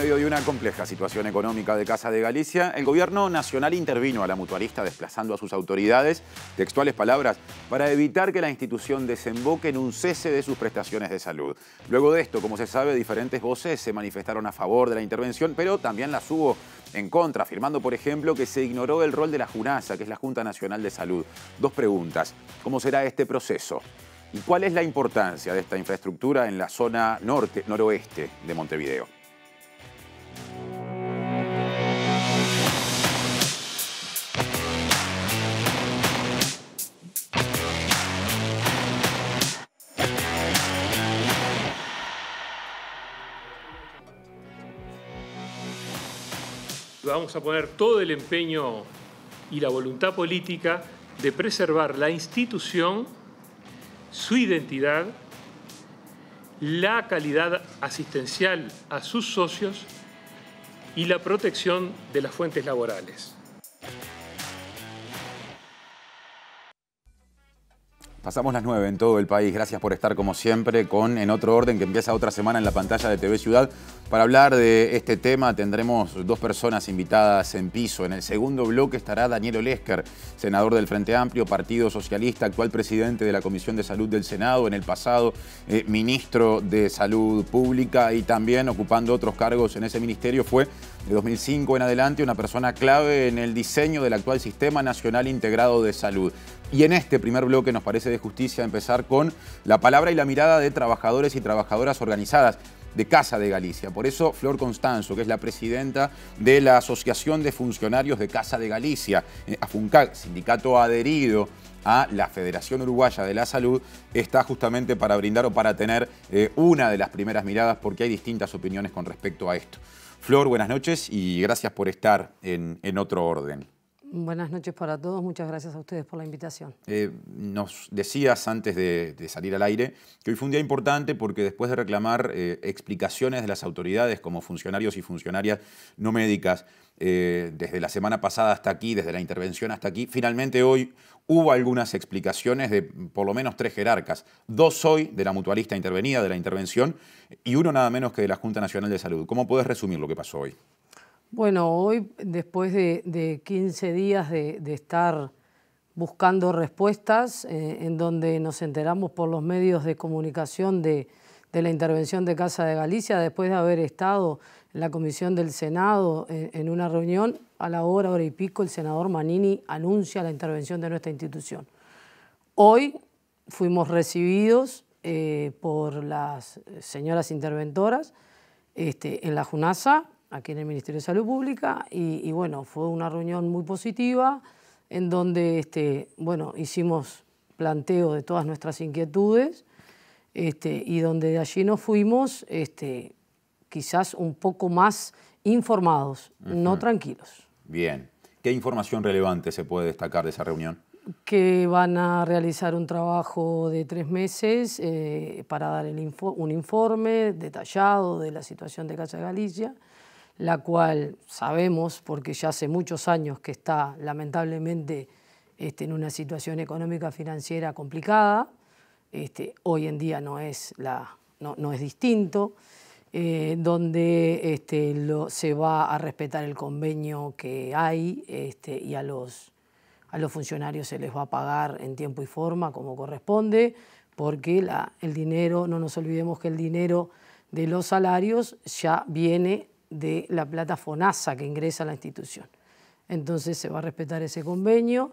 medio de una compleja situación económica de Casa de Galicia, el gobierno nacional intervino a la mutualista desplazando a sus autoridades, textuales palabras, para evitar que la institución desemboque en un cese de sus prestaciones de salud. Luego de esto, como se sabe, diferentes voces se manifestaron a favor de la intervención, pero también las hubo en contra, afirmando, por ejemplo, que se ignoró el rol de la Junasa, que es la Junta Nacional de Salud. Dos preguntas. ¿Cómo será este proceso? ¿Y cuál es la importancia de esta infraestructura en la zona norte, noroeste de Montevideo? vamos a poner todo el empeño y la voluntad política de preservar la institución, su identidad, la calidad asistencial a sus socios y la protección de las fuentes laborales. Pasamos las 9 en todo el país. Gracias por estar como siempre con En Otro Orden que empieza otra semana en la pantalla de TV Ciudad. Para hablar de este tema tendremos dos personas invitadas en piso. En el segundo bloque estará Daniel Olesker, senador del Frente Amplio, Partido Socialista, actual presidente de la Comisión de Salud del Senado, en el pasado eh, ministro de Salud Pública y también ocupando otros cargos en ese ministerio fue de 2005 en adelante, una persona clave en el diseño del actual Sistema Nacional Integrado de Salud. Y en este primer bloque nos parece de justicia empezar con la palabra y la mirada de trabajadores y trabajadoras organizadas de Casa de Galicia. Por eso Flor Constanzo, que es la presidenta de la Asociación de Funcionarios de Casa de Galicia, eh, AFUNCAC, sindicato adherido a la Federación Uruguaya de la Salud, está justamente para brindar o para tener eh, una de las primeras miradas porque hay distintas opiniones con respecto a esto. Flor, buenas noches y gracias por estar en, otro orden. Buenas noches para todos, muchas gracias a ustedes por la invitación. Eh, nos decías antes de, salir al aire que hoy fue un día importante porque después de reclamar eh, explicaciones de las autoridades como funcionarios y funcionarias no médicas, eh, desde la semana pasada hasta aquí, desde la intervención hasta aquí, finalmente hoy hubo algunas explicaciones de por lo menos tres jerarcas, dos hoy de la mutualista intervenida, de la intervención, y uno nada menos que de la Junta Nacional de Salud. ¿Cómo puedes resumir lo que pasó hoy? Bueno, hoy, después de, 15 días de, estar buscando respuestas, eh, en donde nos enteramos por los medios de comunicación de la intervención de Casa de Galicia, después de haber estado la comisión del Senado eh, en, una reunión, a la hora, hora y pico, el senador Manini anuncia la intervención de nuestra institución. Hoy fuimos recibidos eh, por las señoras interventoras este, en la JUNASA, aquí en el Ministerio de Salud Pública, y, bueno, fue una reunión muy positiva en donde este, bueno, hicimos planteo de todas nuestras inquietudes este, y donde de allí nos fuimos este, quizás un poco más informados, no tranquilos. Bien. ¿Qué información relevante se puede destacar de esa reunión? Que van a realizar un trabajo de tres meses eh, para dar un informe detallado de la situación de Casa de Galicia, la cual sabemos, porque ya hace muchos años que está lamentablemente este, en una situación económica financiera complicada, este, hoy en día no es distinto. Eh, donde este, se va a respetar el convenio que hay este, y a los, a los funcionarios se les va a pagar en tiempo y forma como corresponde, porque el dinero, no nos olvidemos que el dinero de los salarios ya viene de la plata FONASA que ingresa a la institución. Entonces se va a respetar ese convenio,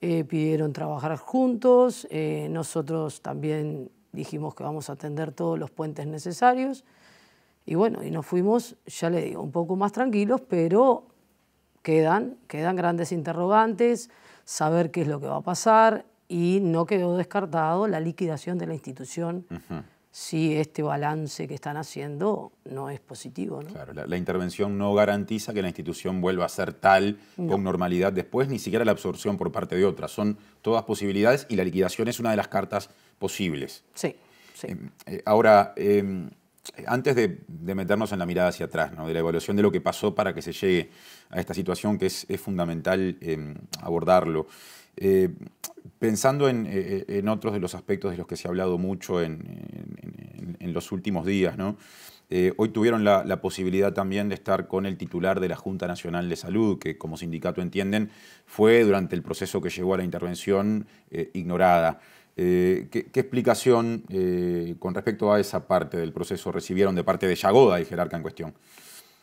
eh, pidieron trabajar juntos, eh, nosotros también dijimos que vamos a atender todos los puentes necesarios. Y bueno, y nos fuimos, ya le digo, un poco más tranquilos, pero quedan, quedan grandes interrogantes, saber qué es lo que va a pasar y no quedó descartado la liquidación de la institución. si este balance que están haciendo no es positivo. Claro, la, intervención no garantiza que la institución vuelva a ser tal con normalidad después, ni siquiera la absorción por parte de otras. Son todas posibilidades y la liquidación es una de las cartas posibles. Sí, sí. Em, eh, ahora, em, antes de, meternos en la mirada hacia atrás, de la evaluación de lo que pasó para que se llegue a esta situación, que es, fundamental em, abordarlo. Eh, pensando eh, eh, en, otros de los aspectos de los que se ha hablado mucho en, los últimos días, hoy tuvieron la, la, posibilidad también de estar con el titular de la Junta Nacional de Salud, que como sindicato entienden fue durante el proceso que llegó a la intervención ignorada. Eh, ¿qué, explicación eh, con respecto a esa parte del proceso recibieron de parte de Yagoda, y jerarca en cuestión?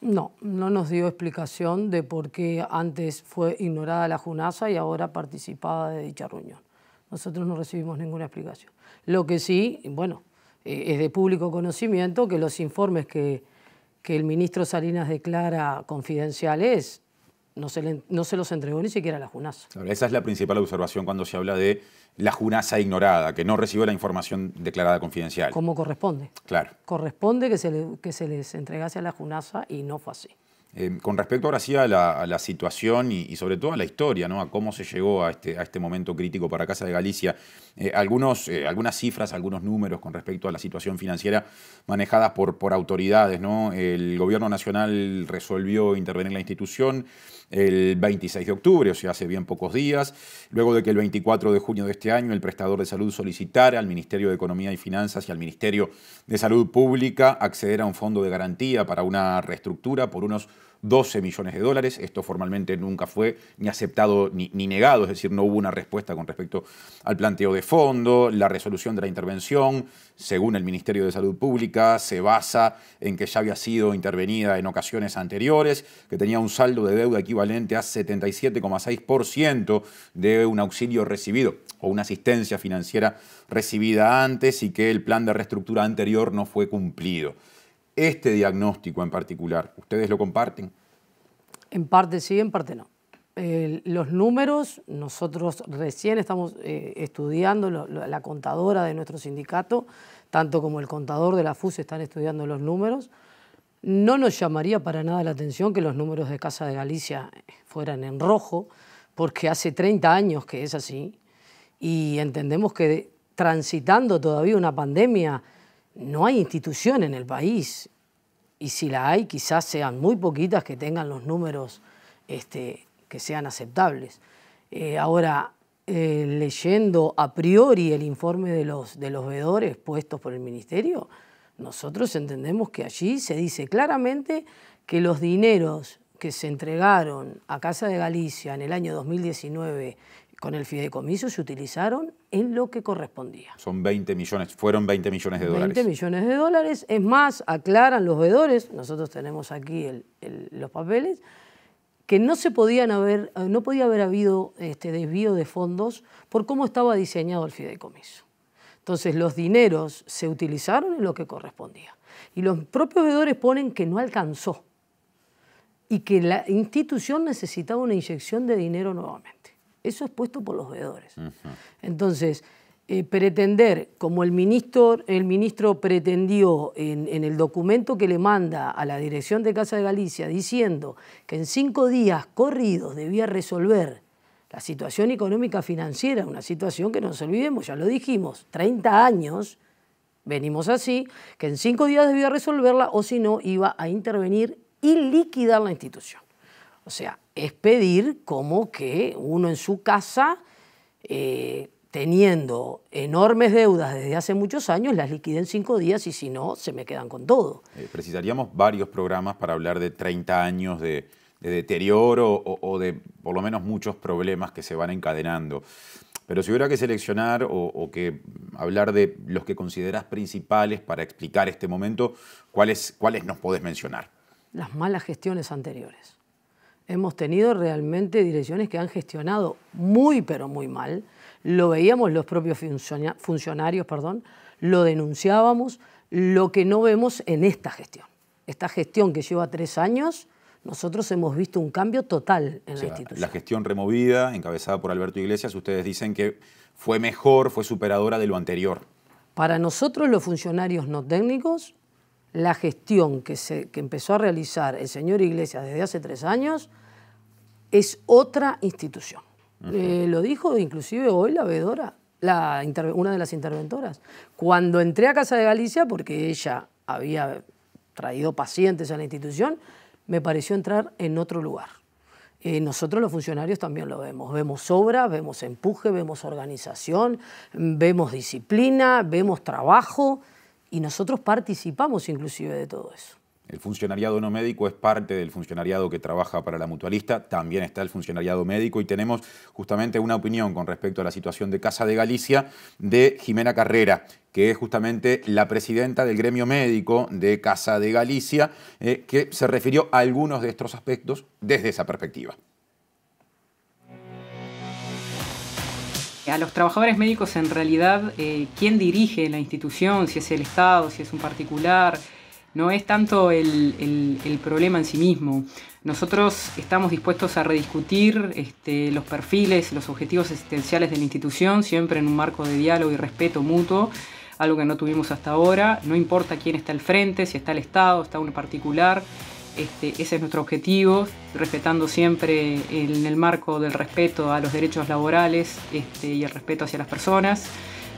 No, no nos dio explicación de por qué antes fue ignorada la Junasa y ahora participaba de dicha reunión. Nosotros no recibimos ninguna explicación. Lo que sí, bueno, eh, es de público conocimiento que los informes que, que el ministro Salinas declara confidenciales no se, los entregó ni siquiera a la Junaza. esa es la principal observación cuando se habla de la Junasa ignorada, que no recibió la información declarada confidencial. Como corresponde. Claro. Corresponde que se, que se les entregase a la Junaza y no fue así. Eh, con respecto ahora sí a la, situación y, sobre todo a la historia, ¿no? a cómo se llegó a este, a este momento crítico para Casa de Galicia, eh, algunos, eh, algunas cifras, algunos números con respecto a la situación financiera manejadas por, por autoridades. ¿no? El Gobierno Nacional resolvió intervenir en la institución el 26 de octubre, o sea, hace bien pocos días, luego de que el 24 de junio de este año el prestador de salud solicitara al Ministerio de Economía y Finanzas y al Ministerio de Salud Pública acceder a un fondo de garantía para una reestructura por unos 12 millones de dólares. Esto formalmente nunca fue ni aceptado ni, negado, es decir, no hubo una respuesta con respecto al planteo de fondo. La resolución de la intervención, según el Ministerio de Salud Pública, se basa en que ya había sido intervenida en ocasiones anteriores, que tenía un saldo de deuda equivalente a 77,6% de un auxilio recibido o una asistencia financiera recibida antes y que el plan de reestructura anterior no fue cumplido este diagnóstico en particular? ¿Ustedes lo comparten? En parte sí, en parte no. los números, nosotros recién estamos eh, estudiando, la contadora de nuestro sindicato, tanto como el contador de la FUS están estudiando los números. No nos llamaría para nada la atención que los números de Casa de Galicia fueran en rojo, porque hace 30 años que es así, y entendemos que transitando todavía una pandemia, no hay institución en el país, y si la hay, quizás sean muy poquitas que tengan los números este, que sean aceptables. Eh, ahora, eh, leyendo a priori el informe de los, de los veedores puestos por el Ministerio, nosotros entendemos que allí se dice claramente que los dineros que se entregaron a Casa de Galicia en el año 2019 con el fideicomiso se utilizaron en lo que correspondía. Son 20 millones, fueron 20 millones de dólares. 20 millones de dólares, es más, aclaran los veedores, nosotros tenemos aquí los papeles, que no se podían haber, eh, no podía haber habido este, desvío de fondos por cómo estaba diseñado el fideicomiso. Entonces los dineros se utilizaron en lo que correspondía. Y los propios veedores ponen que no alcanzó y que la institución necesitaba una inyección de dinero nuevamente. Eso es puesto por los veedores. Entonces, eh, pretender, como el ministro, el ministro pretendió en, el documento que le manda a la dirección de Casa de Galicia, diciendo que en cinco días corridos debía resolver la situación económica financiera, una situación que no nos olvidemos, ya lo dijimos, 30 años venimos así, que en cinco días debía resolverla o si no iba a intervenir y liquidar la institución. O sea, es pedir como que uno en su casa, eh, teniendo enormes deudas desde hace muchos años, las liquide en cinco días y si no, se me quedan con todo. Eh, precisaríamos varios programas para hablar de 30 años de, deterioro o, de por lo menos muchos problemas que se van encadenando. Pero si hubiera que seleccionar o, o que hablar de los que consideras principales para explicar este momento, ¿cuáles, cuáles nos podés mencionar? Las malas gestiones anteriores hemos tenido realmente direcciones que han gestionado muy, pero muy mal. Lo veíamos los propios funcionarios, perdón, lo denunciábamos, lo que no vemos en esta gestión. Esta gestión que lleva tres años, nosotros hemos visto un cambio total en la institución. La gestión removida, encabezada por Alberto Iglesias, ustedes dicen que fue mejor, fue superadora de lo anterior. Para nosotros, los funcionarios no técnicos, la gestión que, se, empezó a realizar el señor Iglesias desde hace tres años es otra institución. Eh, lo dijo inclusive hoy la veedora, una de las interventoras. Cuando entré a Casa de Galicia, porque ella había traído pacientes a la institución, me pareció entrar en otro lugar. Eh, nosotros los funcionarios también lo vemos. Vemos obra, vemos empuje, vemos organización, vemos disciplina, vemos trabajo y nosotros participamos inclusive de todo eso. El funcionariado no médico es parte del funcionariado que trabaja para la mutualista, también está el funcionariado médico y tenemos justamente una opinión con respecto a la situación de Casa de Galicia de Jimena Carrera, que es justamente la presidenta del gremio médico de Casa de Galicia, eh, que se refirió a algunos de estos aspectos desde esa perspectiva. A los trabajadores médicos en realidad, eh, ¿quién dirige la institución? Si es el Estado, si es un particular, no es tanto el, problema en sí mismo. Nosotros estamos dispuestos a rediscutir este, los perfiles, los objetivos existenciales de la institución, siempre en un marco de diálogo y respeto mutuo, algo que no tuvimos hasta ahora. No importa quién está al frente, si está el Estado, está un particular. Este, ese es nuestro objetivo, respetando siempre en el marco del respeto a los derechos laborales este, y el respeto hacia las personas.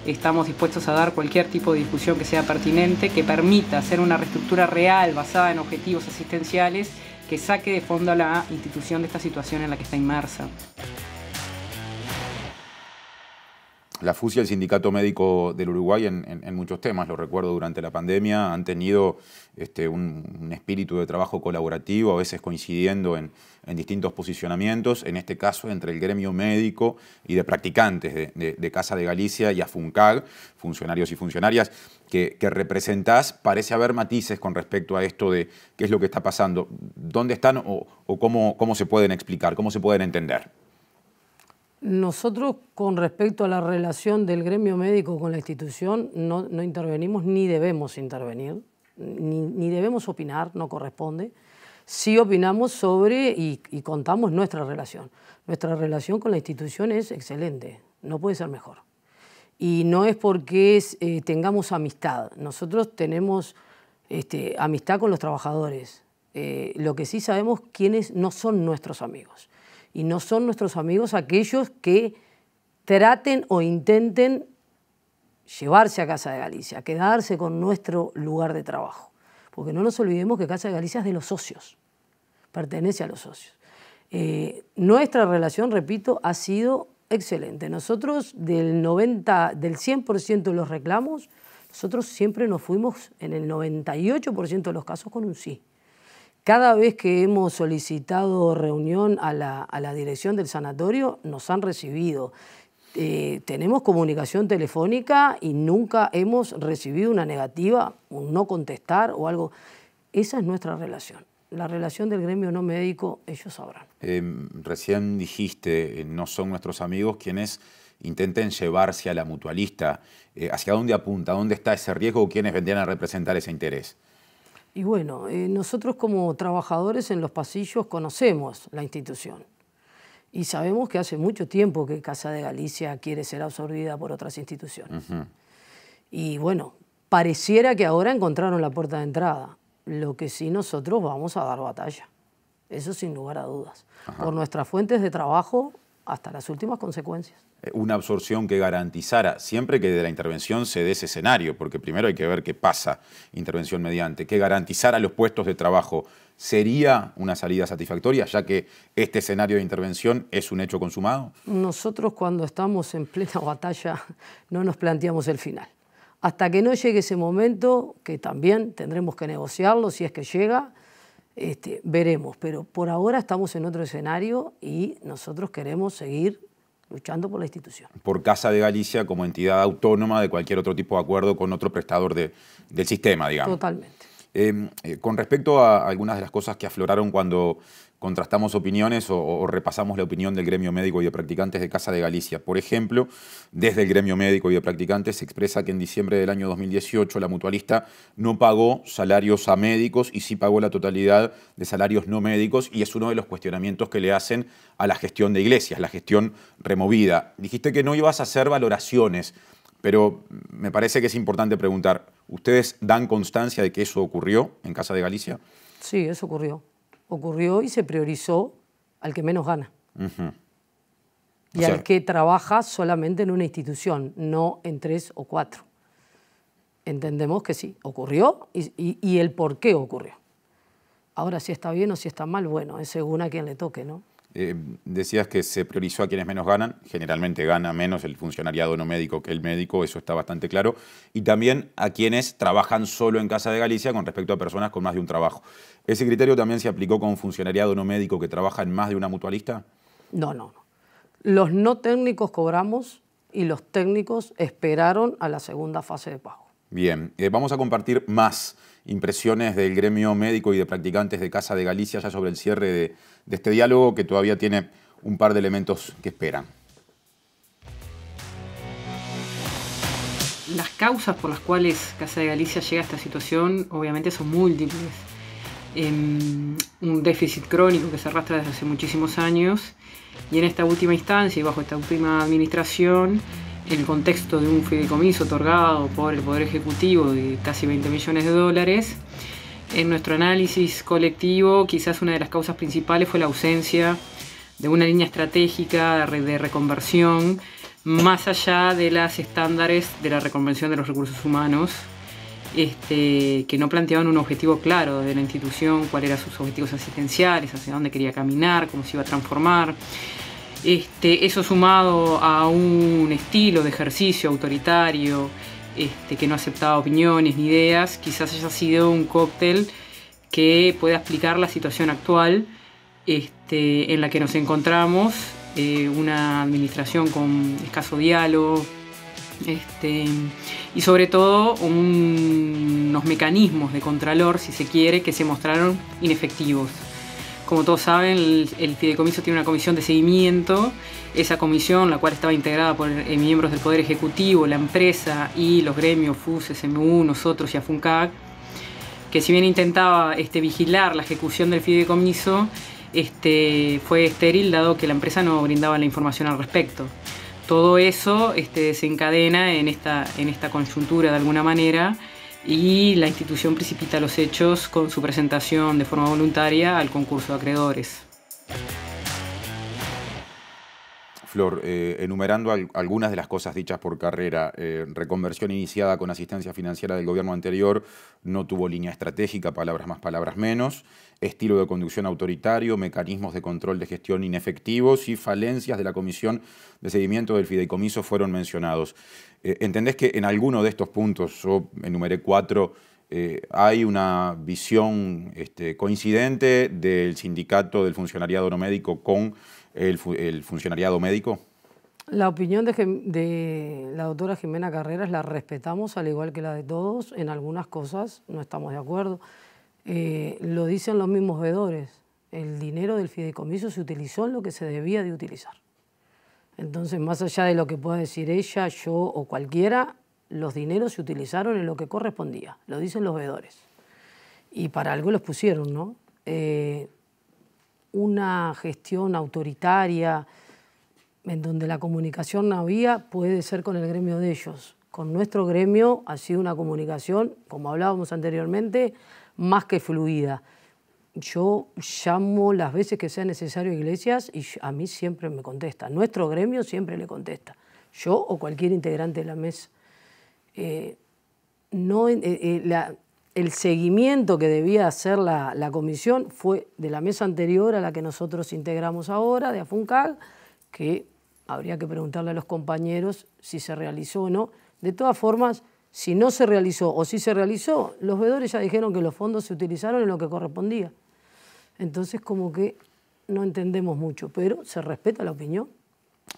Estamos dispuestos a dar cualquier tipo de discusión que sea pertinente, que permita hacer una reestructura real basada en objetivos asistenciales que saque de fondo a la institución de esta situación en la que está inmersa la FUSI el Sindicato Médico del Uruguay en, muchos temas, lo recuerdo durante la pandemia, han tenido este, un, espíritu de trabajo colaborativo, a veces coincidiendo en, distintos posicionamientos, en este caso entre el gremio médico y de practicantes de, Casa de Galicia y afuncal funcionarios y funcionarias, que, representás, parece haber matices con respecto a esto de qué es lo que está pasando, dónde están o, cómo se pueden explicar, cómo se pueden entender. Nosotros, con respecto a la relación del gremio médico con la institución, no, intervenimos ni debemos intervenir, ni, debemos opinar, no corresponde. Sí opinamos sobre y, contamos nuestra relación. Nuestra relación con la institución es excelente, no puede ser mejor. Y no es porque eh, tengamos amistad, nosotros tenemos este, amistad con los trabajadores. Eh, lo que sí sabemos quiénes no son nuestros amigos y no son nuestros amigos aquellos que traten o intenten llevarse a Casa de Galicia, quedarse con nuestro lugar de trabajo. Porque no nos olvidemos que Casa de Galicia es de los socios, pertenece a los socios. Eh, nuestra relación, repito, ha sido excelente. Nosotros del 90, del 100% de los reclamos, nosotros siempre nos fuimos en el 98% de los casos con un sí. Cada vez que hemos solicitado reunión a la, dirección del sanatorio, nos han recibido. Eh, tenemos comunicación telefónica y nunca hemos recibido una negativa, un no contestar o algo. Esa es nuestra relación. La relación del gremio no médico, ellos sabrán. Eh, recién dijiste, eh, no son nuestros amigos quienes intenten llevarse a la mutualista. ¿Hacia dónde apunta? ¿Dónde está ese riesgo? ¿Quiénes vendrían a representar ese interés? Y bueno, eh, nosotros como trabajadores en los pasillos conocemos la institución y sabemos que hace mucho tiempo que Casa de Galicia quiere ser absorbida por otras instituciones. Y bueno, pareciera que ahora encontraron la puerta de entrada, lo que sí nosotros vamos a dar batalla, eso sin lugar a dudas, por nuestras fuentes de trabajo hasta las últimas consecuencias. Eh, una absorción que garantizara, siempre que de la intervención se dé ese escenario, porque primero hay que ver qué pasa, intervención mediante, que garantizara los puestos de trabajo, ¿sería una salida satisfactoria, ya que este escenario de intervención es un hecho consumado? Nosotros cuando estamos en plena batalla no nos planteamos el final. Hasta que no llegue ese momento, que también tendremos que negociarlo si es que llega, este, veremos, pero por ahora estamos en otro escenario y nosotros queremos seguir luchando por la institución. Por Casa de Galicia como entidad autónoma de cualquier otro tipo de acuerdo con otro prestador del sistema, digamos. Totalmente. Eh, eh, con respecto a algunas de las cosas que afloraron cuando contrastamos opiniones o, repasamos la opinión del gremio médico y de practicantes de Casa de Galicia. Por ejemplo, desde el gremio médico y de practicantes se expresa que en diciembre del año 2018 la mutualista no pagó salarios a médicos y sí pagó la totalidad de salarios no médicos y es uno de los cuestionamientos que le hacen a la gestión de iglesias, la gestión removida. Dijiste que no ibas a hacer valoraciones, pero me parece que es importante preguntar, ¿ustedes dan constancia de que eso ocurrió en Casa de Galicia? Sí, eso ocurrió ocurrió y se priorizó al que menos gana. Y al que trabaja solamente en una institución, no en tres o cuatro. Entendemos que sí, ocurrió y, y, y el por qué ocurrió. Ahora, si está bien o si está mal, bueno, es según a quien le toque, ¿no? Eh, decías que se priorizó a quienes menos ganan, generalmente gana menos el funcionariado no médico que el médico, eso está bastante claro, y también a quienes trabajan solo en Casa de Galicia con respecto a personas con más de un trabajo. ¿Ese criterio también se aplicó con funcionariado no médico que trabaja en más de una mutualista? No, no, no. Los no técnicos cobramos y los técnicos esperaron a la segunda fase de pago. Bien, eh, vamos a compartir más impresiones del gremio médico y de practicantes de Casa de Galicia ya sobre el cierre de, de este diálogo que todavía tiene un par de elementos que esperan. Las causas por las cuales Casa de Galicia llega a esta situación obviamente son múltiples. Em, un déficit crónico que se arrastra desde hace muchísimos años y en esta última instancia y bajo esta última administración el contexto de un fideicomiso otorgado por el Poder Ejecutivo de casi 20 millones de dólares en nuestro análisis colectivo, quizás una de las causas principales fue la ausencia de una línea estratégica de reconversión más allá de los estándares de la reconversión de los recursos humanos, este, que no planteaban un objetivo claro de la institución, cuáles eran sus objetivos asistenciales, hacia dónde quería caminar, cómo se iba a transformar. Este, eso sumado a un estilo de ejercicio autoritario, este, que no aceptaba opiniones ni ideas, quizás haya sido un cóctel que pueda explicar la situación actual este, en la que nos encontramos, eh, una administración con escaso diálogo, este, y sobre todo unos mecanismos de contralor, si se quiere, que se mostraron inefectivos. Como todos saben, el, fideicomiso tiene una comisión de seguimiento. Esa comisión, la cual estaba integrada por eh, miembros del Poder Ejecutivo, la empresa y los gremios FUS, SMU, nosotros y AFUNCAC, que si bien intentaba este, vigilar la ejecución del fideicomiso, este, fue estéril dado que la empresa no brindaba la información al respecto. Todo eso este, en esta, en esta conjuntura de alguna manera y la institución precipita los hechos con su presentación de forma voluntaria al concurso de acreedores. Flor, eh, enumerando algunas de las cosas dichas por carrera, eh, reconversión iniciada con asistencia financiera del gobierno anterior, no tuvo línea estratégica, palabras más, palabras menos, estilo de conducción autoritario, mecanismos de control de gestión inefectivos y falencias de la Comisión de Seguimiento del Fideicomiso fueron mencionados. Eh, ¿Entendés que en alguno de estos puntos, yo enumeré cuatro, eh, hay una visión este, coincidente del sindicato del funcionariado no médico con el, funcionariado médico? La opinión de, la doctora Jimena Carreras la respetamos, al igual que la de todos. En algunas cosas no estamos de acuerdo. Eh, lo dicen los mismos veedores. El dinero del fideicomiso se utilizó en lo que se debía de utilizar. Entonces, más allá de lo que pueda decir ella, yo o cualquiera, los dineros se utilizaron en lo que correspondía, lo dicen los veedores. Y para algo los pusieron, ¿no? Eh, una gestión autoritaria en donde la comunicación no había puede ser con el gremio de ellos. Con nuestro gremio ha sido una comunicación, como hablábamos anteriormente, más que fluida yo llamo las veces que sea necesario a Iglesias y a mí siempre me contesta. Nuestro gremio siempre le contesta, yo o cualquier integrante de la mesa. Eh, no, eh, eh, el seguimiento que debía hacer la, la, comisión fue de la mesa anterior a la que nosotros integramos ahora, de Afuncal, que habría que preguntarle a los compañeros si se realizó o no. De todas formas, si no se realizó o si se realizó, los veedores ya dijeron que los fondos se utilizaron en lo que correspondía. Entonces, como que no entendemos mucho, pero se respeta la opinión.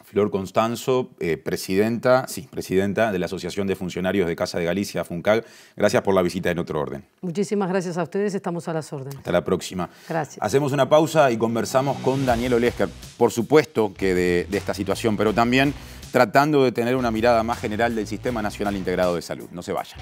Flor Constanzo, eh, presidenta, sí, presidenta de la Asociación de Funcionarios de Casa de Galicia, FUNCAG. Gracias por la visita en otro orden. Muchísimas gracias a ustedes, estamos a las órdenes. Hasta la próxima. Gracias. Hacemos una pausa y conversamos con Daniel Olesker, por supuesto que de esta situación, pero también tratando de tener una mirada más general del Sistema Nacional Integrado de Salud. No se vayan.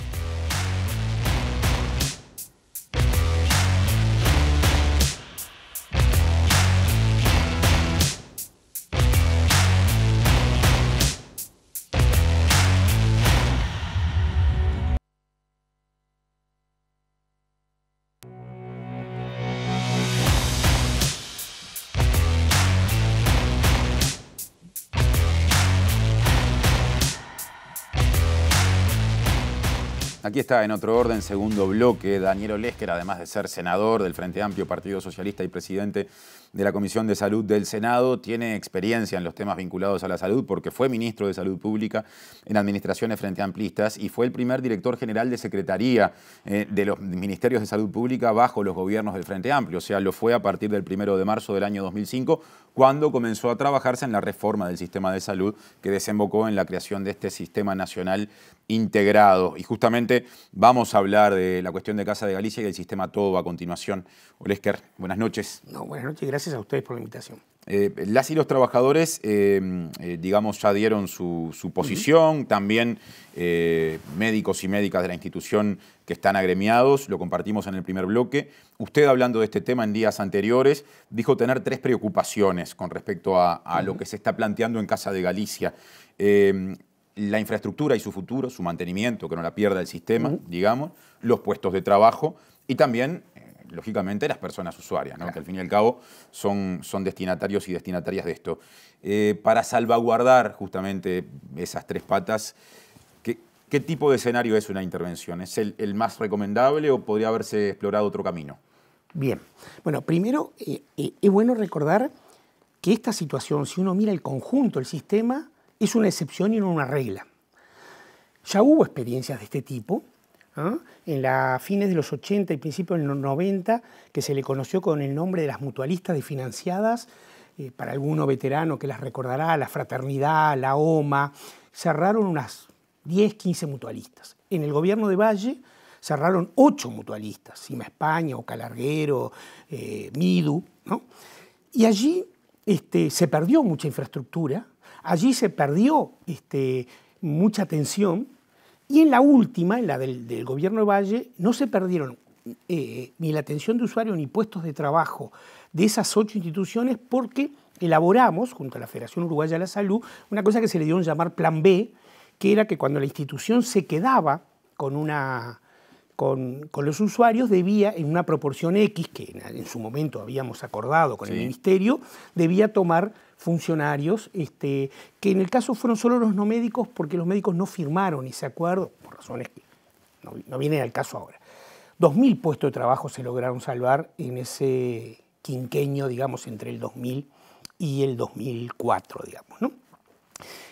está en otro orden, segundo bloque, Daniel Olesker, además de ser senador del Frente Amplio, Partido Socialista y presidente de la Comisión de Salud del Senado, tiene experiencia en los temas vinculados a la salud porque fue ministro de Salud Pública en administraciones frente amplistas y fue el primer director general de Secretaría eh, de los Ministerios de Salud Pública bajo los gobiernos del Frente Amplio. O sea, lo fue a partir del 1 de marzo del año 2005 cuando comenzó a trabajarse en la reforma del sistema de salud que desembocó en la creación de este sistema nacional integrado. Y justamente vamos a hablar de la cuestión de Casa de Galicia y del sistema todo a continuación. Olesker, buenas noches. No, buenas noches, Gracias a ustedes por la invitación. Eh, las y los trabajadores, eh, eh, digamos, ya dieron su, posición, también médicos y médicas de la institución que están agremiados, lo compartimos en el primer bloque. Usted hablando de este tema en días anteriores, dijo tener tres preocupaciones con respecto a, lo que se está planteando en Casa de Galicia. la infraestructura y su futuro, su mantenimiento, que no la pierda el sistema, digamos, los puestos de trabajo y también lógicamente, las personas usuarias, que al fin y al cabo son, son destinatarios y destinatarias de esto. Eh, para salvaguardar justamente esas tres patas, ¿qué, tipo de escenario es una intervención? ¿Es el, más recomendable o podría haberse explorado otro camino? Bien, bueno, primero eh, eh, es bueno recordar que esta situación, si uno mira el conjunto, el sistema, es una excepción y no una regla. Ya hubo experiencias de este tipo. ¿ah? en la fines de los 80 y principios de los 90, que se le conoció con el nombre de las mutualistas desfinanciadas, eh, para alguno veterano que las recordará, la Fraternidad, la OMA, cerraron unas 10, 15 mutualistas. En el gobierno de Valle cerraron 8 mutualistas, Cima España, o eh, Midu, ¿no? Y allí este, se perdió mucha infraestructura, allí se perdió este, mucha atención y en la última, en la del, gobierno de Valle, no se perdieron eh, ni la atención de usuario ni puestos de trabajo de esas ocho instituciones porque elaboramos, junto a la Federación Uruguaya de la Salud, una cosa que se le dio un llamar Plan B, que era que cuando la institución se quedaba con una con, los usuarios debía, en una proporción X, que en, su momento habíamos acordado con el Ministerio, debía tomar funcionarios, este, que en el caso fueron solo los no médicos, porque los médicos no firmaron ese acuerdo, por razones que no, vienen al caso ahora. 2.000 puestos de trabajo se lograron salvar en ese quinqueño, digamos, entre el 2000 y el 2004, digamos, ¿no?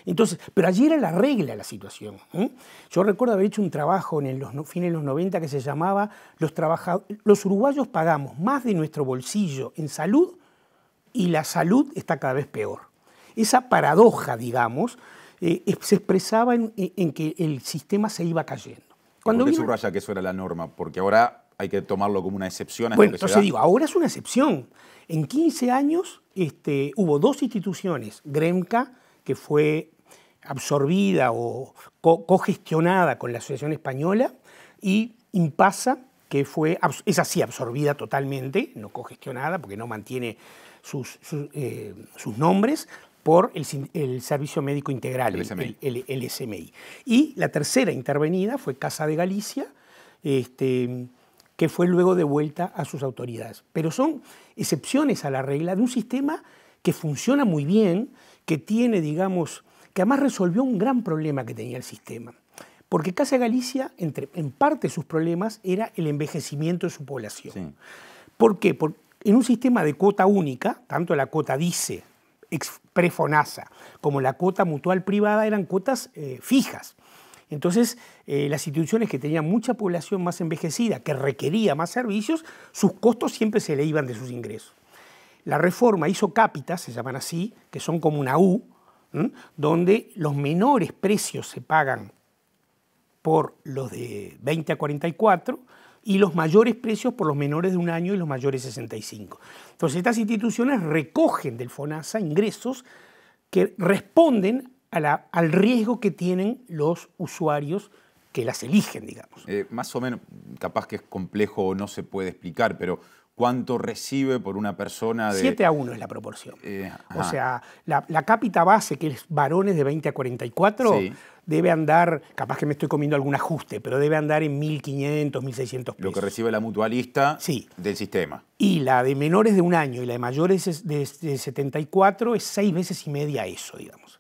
Entonces, pero allí era la regla la situación. ¿eh? Yo recuerdo haber hecho un trabajo en los fines de los 90 que se llamaba los, los uruguayos pagamos más de nuestro bolsillo en salud y la salud está cada vez peor. Esa paradoja, digamos, eh, se expresaba en, que el sistema se iba cayendo. Cuando subraya que eso era la norma? Porque ahora hay que tomarlo como una excepción. bueno, entonces digo, ahora es una excepción. En 15 años este, hubo dos instituciones, Gremca, que fue absorbida o cogestionada con la Asociación Española, y Impasa, que fue, es así, absorbida totalmente, no cogestionada, porque no mantiene sus, sus, eh, nombres, por el, Servicio Médico Integral, el SMI. Y la tercera intervenida fue Casa de Galicia, este, que fue luego devuelta a sus autoridades. Pero son excepciones a la regla de un sistema que funciona muy bien, que tiene, digamos, que además resolvió un gran problema que tenía el sistema. Porque Casa Galicia, entre, en parte sus problemas, era el envejecimiento de su población. ¿Por qué? Porque en un sistema de cuota única, tanto la cuota DICE, prefonasa, como la cuota mutual privada, eran cuotas eh, fijas. Entonces, eh, las instituciones que tenían mucha población más envejecida, que requería más servicios, sus costos siempre se le iban de sus ingresos la reforma hizo cápitas, se llaman así, que son como una U, donde los menores precios se pagan por los de 20 a 44 y los mayores precios por los menores de un año y los mayores 65. Entonces estas instituciones recogen del FONASA ingresos que responden al riesgo que tienen los usuarios que las eligen, digamos. Eh, más o menos, capaz que es complejo o no se puede explicar, pero cuánto recibe por una persona de... 7 a 1 es la proporción. Eh, o sea, la, cápita base, que es varones de 20 a 44, debe andar, capaz que me estoy comiendo algún ajuste, pero debe andar en 1.500, 1.600 pesos. Lo que recibe la mutualista del sistema. Y la de menores de un año y la de mayores de, de 74 es seis veces y media eso, digamos.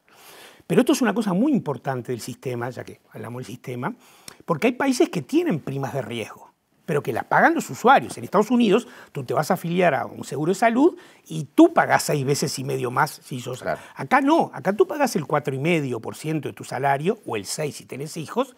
Pero esto es una cosa muy importante del sistema, ya que hablamos del sistema, porque hay países que tienen primas de riesgo pero que la pagan los usuarios. En Estados Unidos tú te vas a afiliar a un seguro de salud y tú pagas seis veces y medio más si sos... Acá no, acá tú pagas el 4,5% de tu salario o el 6 si tenés hijos,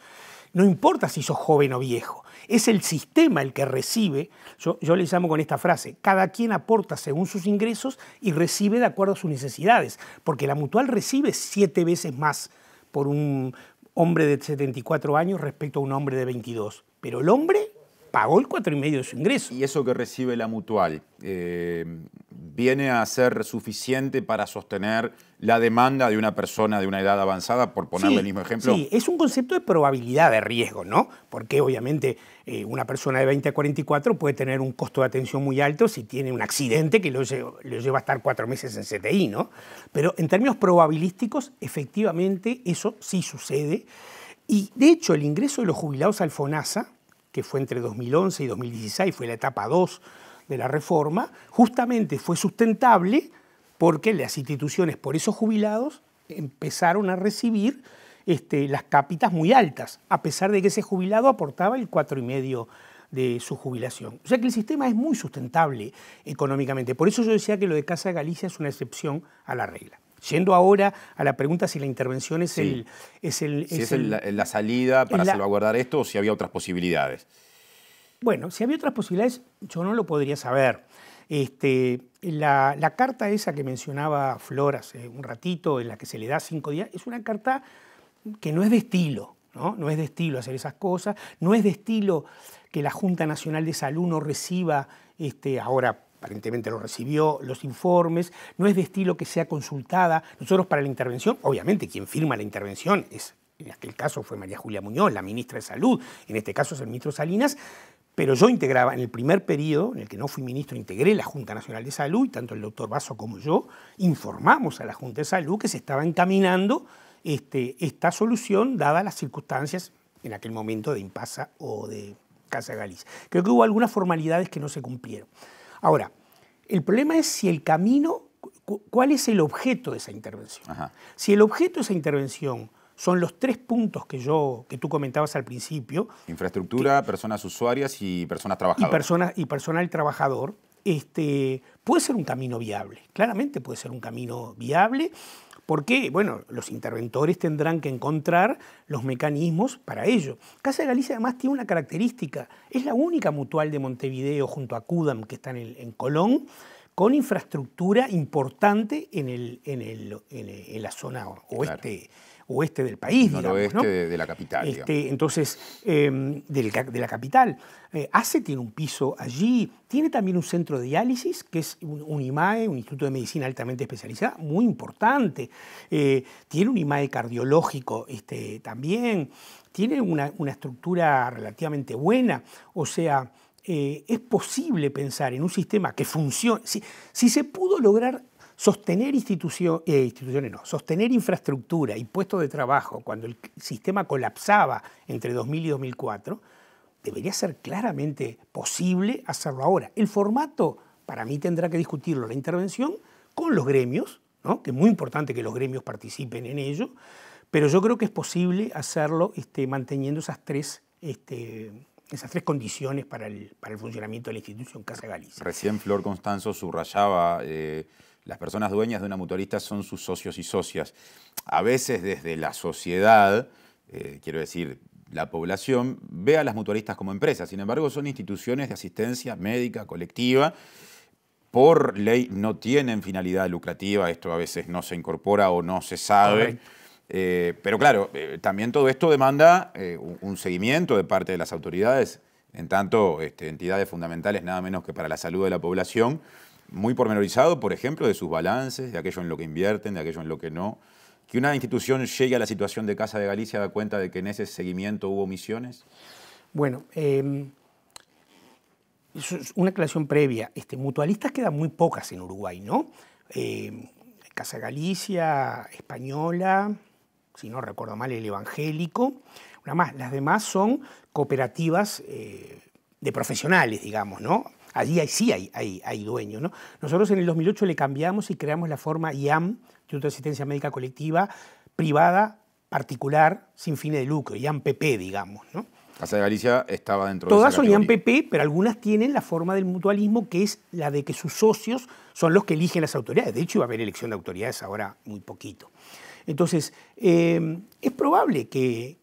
no importa si sos joven o viejo. Es el sistema el que recibe, yo, yo le llamo con esta frase, cada quien aporta según sus ingresos y recibe de acuerdo a sus necesidades, porque la mutual recibe siete veces más por un hombre de 74 años respecto a un hombre de 22. Pero el hombre pagó el 4,5% de su ingreso. ¿Y eso que recibe la mutual eh, viene a ser suficiente para sostener la demanda de una persona de una edad avanzada, por ponerle el mismo ejemplo? Sí, es un concepto de probabilidad de riesgo, ¿no? Porque obviamente eh, una persona de 20 a 44 puede tener un costo de atención muy alto si tiene un accidente que lo, lleva, lo lleva a estar cuatro meses en CTI, ¿no? Pero en términos probabilísticos, efectivamente, eso sí sucede. Y de hecho, el ingreso de los jubilados al FONASA que fue entre 2011 y 2016, fue la etapa 2 de la reforma, justamente fue sustentable porque las instituciones por esos jubilados empezaron a recibir este, las cápitas muy altas, a pesar de que ese jubilado aportaba el 4,5% de su jubilación. O sea que el sistema es muy sustentable económicamente. Por eso yo decía que lo de Casa Galicia es una excepción a la regla. Yendo ahora a la pregunta si la intervención es el... Es es, la salida para salvaguardar esto o si había otras posibilidades. Bueno, si había otras posibilidades, yo no lo podría saber. Este, la, carta esa que mencionaba floras un ratito, en la que se le da cinco días, es una carta que no es de estilo, ¿no? No es de estilo hacer esas cosas, no es de estilo que la Junta Nacional de Salud no reciba este, ahora aparentemente lo recibió, los informes, no es de estilo que sea consultada. Nosotros para la intervención, obviamente quien firma la intervención es, en aquel caso fue María Julia Muñoz, la ministra de Salud, en este caso es el ministro Salinas, pero yo integraba en el primer periodo, en el que no fui ministro, integré la Junta Nacional de Salud y tanto el doctor Vaso como yo informamos a la Junta de Salud que se estaba encaminando este, esta solución dadas las circunstancias en aquel momento de Impasa o de Casa Galicia. Creo que hubo algunas formalidades que no se cumplieron. Ahora, el problema es si el camino, cuál es el objeto de esa intervención. Si el objeto de esa intervención son los tres puntos que yo que tú comentabas al principio. Infraestructura, personas usuarias y personas trabajadoras. Y, personas, y personal trabajador. Este, puede ser un camino viable, claramente puede ser un camino viable ¿Por qué? Bueno, los interventores tendrán que encontrar los mecanismos para ello. Casa de Galicia además tiene una característica, es la única mutual de Montevideo junto a CUDAM que está en, Colón, con infraestructura importante en, la zona oeste oeste del país, digamos. ¿no? de, de, la capital. Este, entonces, em, de la capital. Eh, ACE tiene un piso allí, tiene también un centro de diálisis, que es un, IMAE, un Instituto de Medicina altamente especializada, muy importante. Eh, tiene un IMAE cardiológico este, también, tiene una, estructura relativamente buena, o sea... Eh, es posible pensar en un sistema que funcione. si, se pudo lograr Sostener eh, instituciones, no, sostener infraestructura y puestos de trabajo cuando el sistema colapsaba entre 2000 y 2004, debería ser claramente posible hacerlo ahora. El formato, para mí, tendrá que discutirlo la intervención con los gremios, ¿no? que es muy importante que los gremios participen en ello, pero yo creo que es posible hacerlo este, manteniendo esas tres este, esas tres condiciones para el, funcionamiento de la institución Casa Galicia. Recién Flor Constanzo subrayaba eh, las personas dueñas de una mutualista son sus socios y socias. A veces desde la sociedad, eh, quiero decir, la población ve a las mutualistas como empresas, sin embargo son instituciones de asistencia médica, colectiva, por ley no tienen finalidad lucrativa, esto a veces no se incorpora o no se sabe. Eh, pero claro, eh, también todo esto demanda un seguimiento de parte de las autoridades, en tanto este, entidades fundamentales nada menos que para la salud de la población muy pormenorizado, por ejemplo, de sus balances, de aquello en lo que invierten, de aquello en lo que no. Que una institución llegue a la situación de Casa de Galicia da cuenta de que en ese seguimiento hubo omisiones. Bueno, em, es una aclaración previa. Este, mutualistas quedan muy pocas en Uruguay, ¿no? Em, Casa Galicia, Española, si no recuerdo mal, el Evangélico. Una más, las demás son cooperativas eh, de profesionales, digamos, ¿no? Allí sí hay, hay, hay dueño. ¿no? Nosotros en el 2008 le cambiamos y creamos la forma IAM, Instituto de Asistencia Médica Colectiva, privada, particular, sin fines de lucro, IAMPP, digamos. ¿no? Casa de Galicia estaba dentro Todas de Todas son IAMPP, pero algunas tienen la forma del mutualismo, que es la de que sus socios son los que eligen las autoridades. De hecho, iba a haber elección de autoridades ahora muy poquito. Entonces, em, es probable que,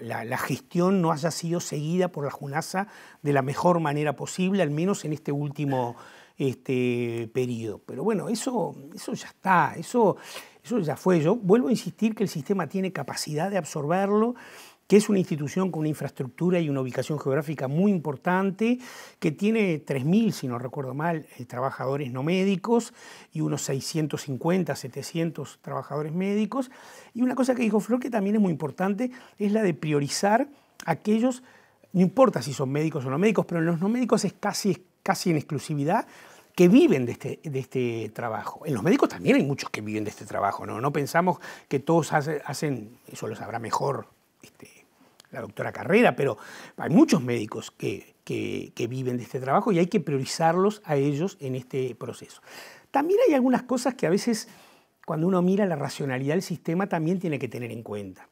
la, gestión no haya sido seguida por la Junasa de la mejor manera posible, al menos en este último este, periodo. Pero bueno, eso, ya está, eso, eso ya fue. Yo vuelvo a insistir que el sistema tiene capacidad de absorberlo que es una institución con una infraestructura y una ubicación geográfica muy importante, que tiene 3.000, si no recuerdo mal, eh, trabajadores no médicos y unos 650, 700 trabajadores médicos. Y una cosa que dijo Flor que también es muy importante es la de priorizar aquellos, no importa si son médicos o no médicos, pero en los no médicos es casi, casi en exclusividad que viven de este, de este, trabajo. En los médicos también hay muchos que viven de este trabajo, ¿no? No pensamos que todos hacen, eso lo sabrá mejor este, la doctora Carrera, pero hay muchos médicos que, viven de este trabajo y hay que priorizarlos a ellos en este proceso. También hay algunas cosas que a veces cuando uno mira la racionalidad del sistema también tiene que tener en cuenta.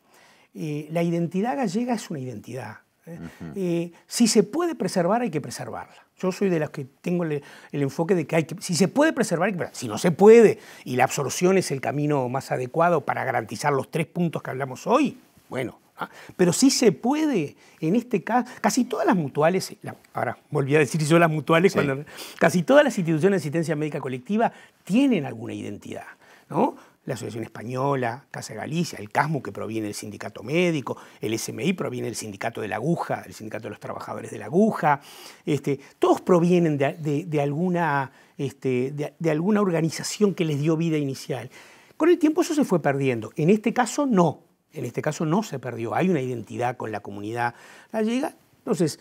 Eh, la identidad gallega es una identidad. ¿eh? Eh, si se puede preservar, hay que preservarla. Yo soy de las que tengo el, enfoque de que, hay que si se puede preservar. si no se puede y la absorción es el camino más adecuado para garantizar los tres puntos que hablamos hoy, bueno, ¿Ah? Pero sí se puede, en este caso, casi todas las mutuales, ahora volví a decir yo las mutuales, cuando, casi todas las instituciones de asistencia médica colectiva tienen alguna identidad, ¿no? La Asociación Española, Casa Galicia, el CASMU que proviene del sindicato médico, el SMI proviene del sindicato de la aguja, el sindicato de los trabajadores de la aguja, este, todos provienen de, alguna, este, de alguna organización que les dio vida inicial. Con el tiempo eso se fue perdiendo, en este caso no, en este caso no se perdió, hay una identidad con la comunidad gallega. Entonces,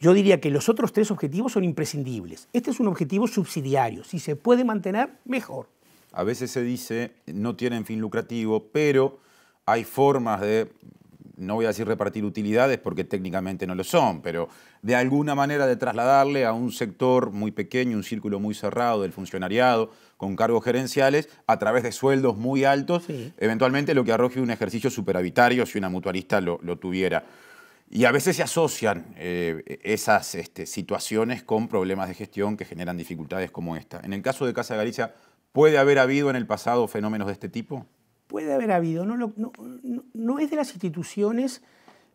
yo diría que los otros tres objetivos son imprescindibles. Este es un objetivo subsidiario, si se puede mantener, mejor. A veces se dice, no tienen fin lucrativo, pero hay formas de no voy a decir repartir utilidades porque técnicamente no lo son, pero de alguna manera de trasladarle a un sector muy pequeño, un círculo muy cerrado del funcionariado, con cargos gerenciales, a través de sueldos muy altos, eventualmente lo que arroje un ejercicio superavitario si una mutualista lo, tuviera. Y a veces se asocian eh, esas este, situaciones con problemas de gestión que generan dificultades como esta. En el caso de Casa Galicia, ¿puede haber habido en el pasado fenómenos de este tipo? puede haber habido, no, no, es de las instituciones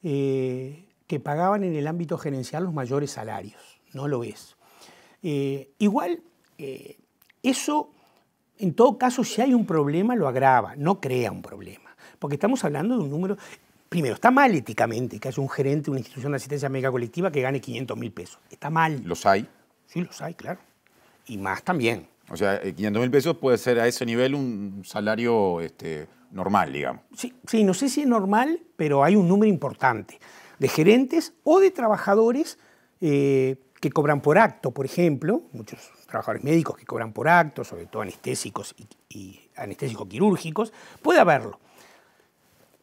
eh, que pagaban en el ámbito gerencial los mayores salarios, no lo es. Eh, igual, eh, eso, en todo caso, si hay un problema, lo agrava, no crea un problema, porque estamos hablando de un número... Primero, está mal éticamente que haya un gerente una institución de asistencia médica colectiva que gane 500 mil pesos. Está mal. ¿Los hay? Sí, los hay, claro. Y más también. O sea, 500 eh, mil pesos puede ser a ese nivel un salario este, normal, digamos. Sí, sí, no sé si es normal, pero hay un número importante de gerentes o de trabajadores eh, que cobran por acto, por ejemplo, muchos trabajadores médicos que cobran por acto, sobre todo anestésicos y, anestésicos quirúrgicos, puede haberlo.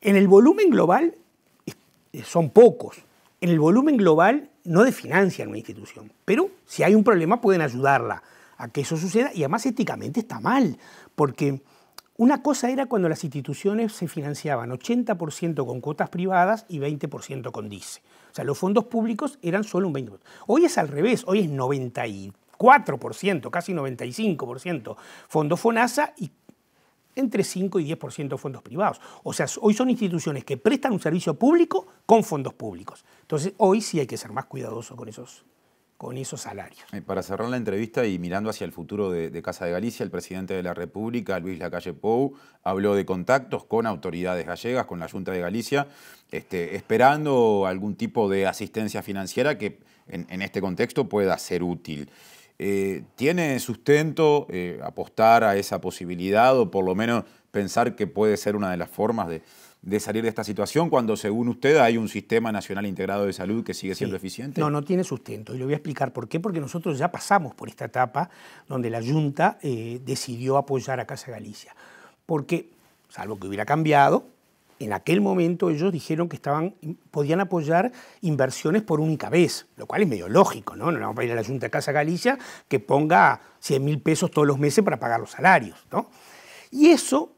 En el volumen global eh, son pocos. En el volumen global no desfinancian una institución, pero si hay un problema pueden ayudarla a que eso suceda y además éticamente está mal, porque una cosa era cuando las instituciones se financiaban 80% con cuotas privadas y 20% con DICE. O sea, los fondos públicos eran solo un 20%. Hoy es al revés, hoy es 94%, casi 95% fondos FONASA y entre 5 y 10% fondos privados. O sea, hoy son instituciones que prestan un servicio público con fondos públicos. Entonces, hoy sí hay que ser más cuidadoso con esos con esos salarios. Eh, para cerrar la entrevista y mirando hacia el futuro de, Casa de Galicia, el presidente de la República, Luis Lacalle Pou, habló de contactos con autoridades gallegas, con la Junta de Galicia, este, esperando algún tipo de asistencia financiera que en, este contexto pueda ser útil. Eh, ¿Tiene sustento eh, apostar a esa posibilidad o por lo menos pensar que puede ser una de las formas de, de salir de esta situación cuando, según usted, hay un sistema nacional integrado de salud que sigue siendo eficiente? No, no tiene sustento. Y le voy a explicar por qué. Porque nosotros ya pasamos por esta etapa donde la Junta eh, decidió apoyar a Casa Galicia. Porque, salvo que hubiera cambiado, en aquel momento ellos dijeron que estaban, podían apoyar inversiones por única vez, lo cual es medio lógico, ¿no? No vamos a ir a la Junta de Casa Galicia que ponga 100 mil pesos todos los meses para pagar los salarios, ¿no? Y eso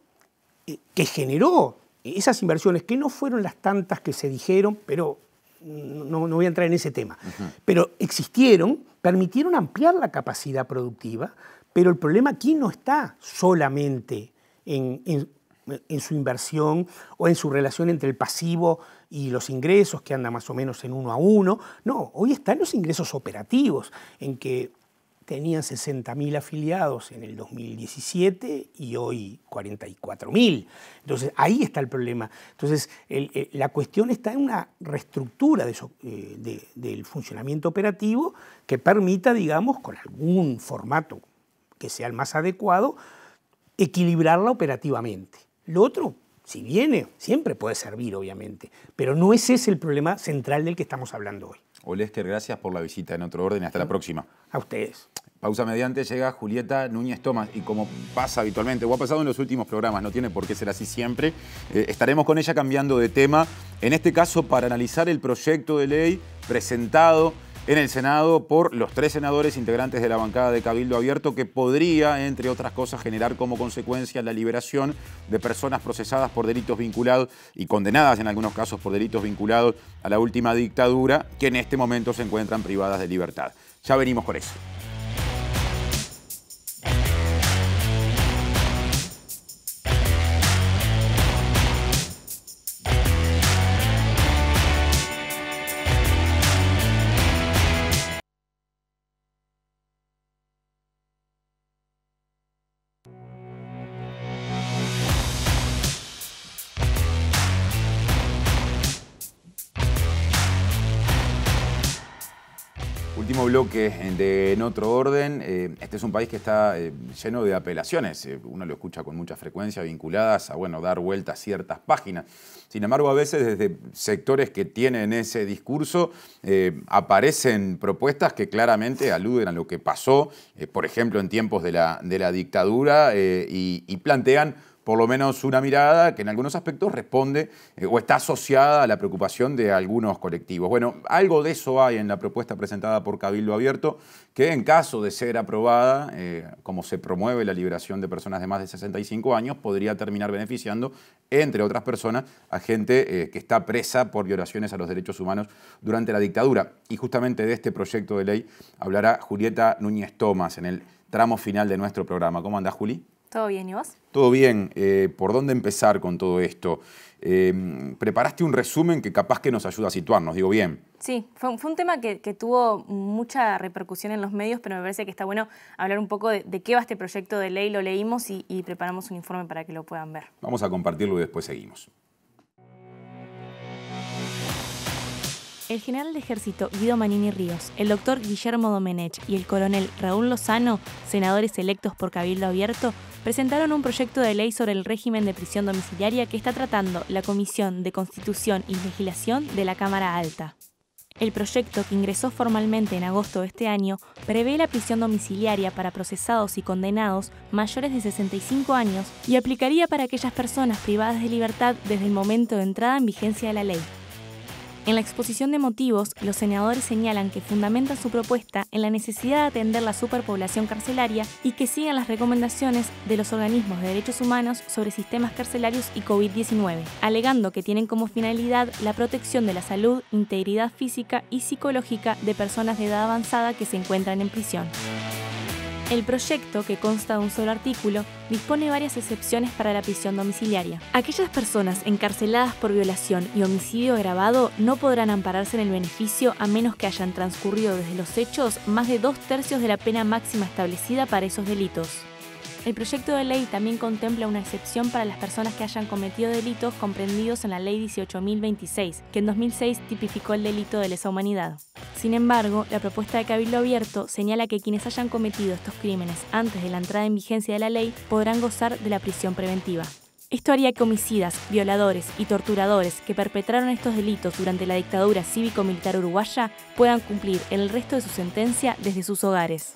eh, que generó esas inversiones, que no fueron las tantas que se dijeron, pero no, voy a entrar en ese tema, pero existieron, permitieron ampliar la capacidad productiva, pero el problema aquí no está solamente en, su inversión o en su relación entre el pasivo y los ingresos, que anda más o menos en uno a uno. No, hoy está en los ingresos operativos, en que Tenían 60.000 afiliados en el 2017 y hoy 44.000. Entonces, ahí está el problema. Entonces, eh, la cuestión está en una reestructura eh, de del funcionamiento operativo que permita, digamos, con algún formato que sea el más adecuado, equilibrarla operativamente. Lo otro, si viene, siempre puede servir, obviamente, pero no ese es el problema central del que estamos hablando hoy. Lester, gracias por la visita en otro orden. Hasta la próxima. A ustedes. Pausa mediante llega Julieta Núñez Tomás y como pasa habitualmente, o ha pasado en los últimos programas, no tiene por qué ser así siempre, eh, estaremos con ella cambiando de tema, en este caso para analizar el proyecto de ley presentado en el Senado por los tres senadores integrantes de la bancada de Cabildo Abierto que podría, entre otras cosas, generar como consecuencia la liberación de personas procesadas por delitos vinculados y condenadas en algunos casos por delitos vinculados a la última dictadura que en este momento se encuentran privadas de libertad. Ya venimos con eso. Bloques bloque En Otro Orden. Eh, este es un país que está eh, lleno de apelaciones. Eh, uno lo escucha con mucha frecuencia vinculadas a bueno, dar vueltas a ciertas páginas. Sin embargo, a veces desde sectores que tienen ese discurso aparecen propuestas que claramente aluden a lo que pasó, por ejemplo, en tiempos de la, dictadura y plantean por lo menos una mirada que en algunos aspectos responde eh, o está asociada a la preocupación de algunos colectivos. Bueno, algo de eso hay en la propuesta presentada por Cabildo Abierto, que en caso de ser aprobada, eh, como se promueve la liberación de personas de más de 65 años, podría terminar beneficiando, entre otras personas, a gente eh, que está presa por violaciones a los derechos humanos durante la dictadura. Y justamente de este proyecto de ley hablará Julieta Núñez Tomás en el tramo final de nuestro programa. ¿Cómo anda, Juli? Todo bien, ¿y vos? Todo bien. Eh, ¿Por dónde empezar con todo esto? Em, preparaste un resumen que capaz que nos ayuda a situarnos, digo bien. Sí, fue un, tema que, tuvo mucha repercusión en los medios, pero me parece que está bueno hablar un poco de, qué va este proyecto de ley, lo leímos y preparamos un informe para que lo puedan ver. Vamos a compartirlo y después seguimos. El general de ejército Guido Manini Ríos, el doctor Guillermo Domenech y el coronel Raúl Lozano, senadores electos por Cabildo Abierto, presentaron un proyecto de ley sobre el régimen de prisión domiciliaria que está tratando la Comisión de Constitución y Legislación de la Cámara Alta. El proyecto, que ingresó formalmente en agosto de este año, prevé la prisión domiciliaria para procesados y condenados mayores de 65 años y aplicaría para aquellas personas privadas de libertad desde el momento de entrada en vigencia de la ley. En la exposición de motivos, los senadores señalan que fundamentan su propuesta en la necesidad de atender la superpoblación carcelaria y que sigan las recomendaciones de los organismos de derechos humanos sobre sistemas carcelarios y COVID-19, alegando que tienen como finalidad la protección de la salud, integridad física y psicológica de personas de edad avanzada que se encuentran en prisión. El proyecto, que consta de un solo artículo, dispone varias excepciones para la prisión domiciliaria. Aquellas personas encarceladas por violación y homicidio agravado no podrán ampararse en el beneficio a menos que hayan transcurrido desde los hechos más de dos tercios de la pena máxima establecida para esos delitos. El proyecto de ley también contempla una excepción para las personas que hayan cometido delitos comprendidos en la Ley 18.026, que en 2006 tipificó el delito de lesa humanidad. Sin embargo, la propuesta de Cabildo Abierto señala que quienes hayan cometido estos crímenes antes de la entrada en vigencia de la ley podrán gozar de la prisión preventiva. Esto haría que homicidas, violadores y torturadores que perpetraron estos delitos durante la dictadura cívico-militar uruguaya puedan cumplir el resto de su sentencia desde sus hogares.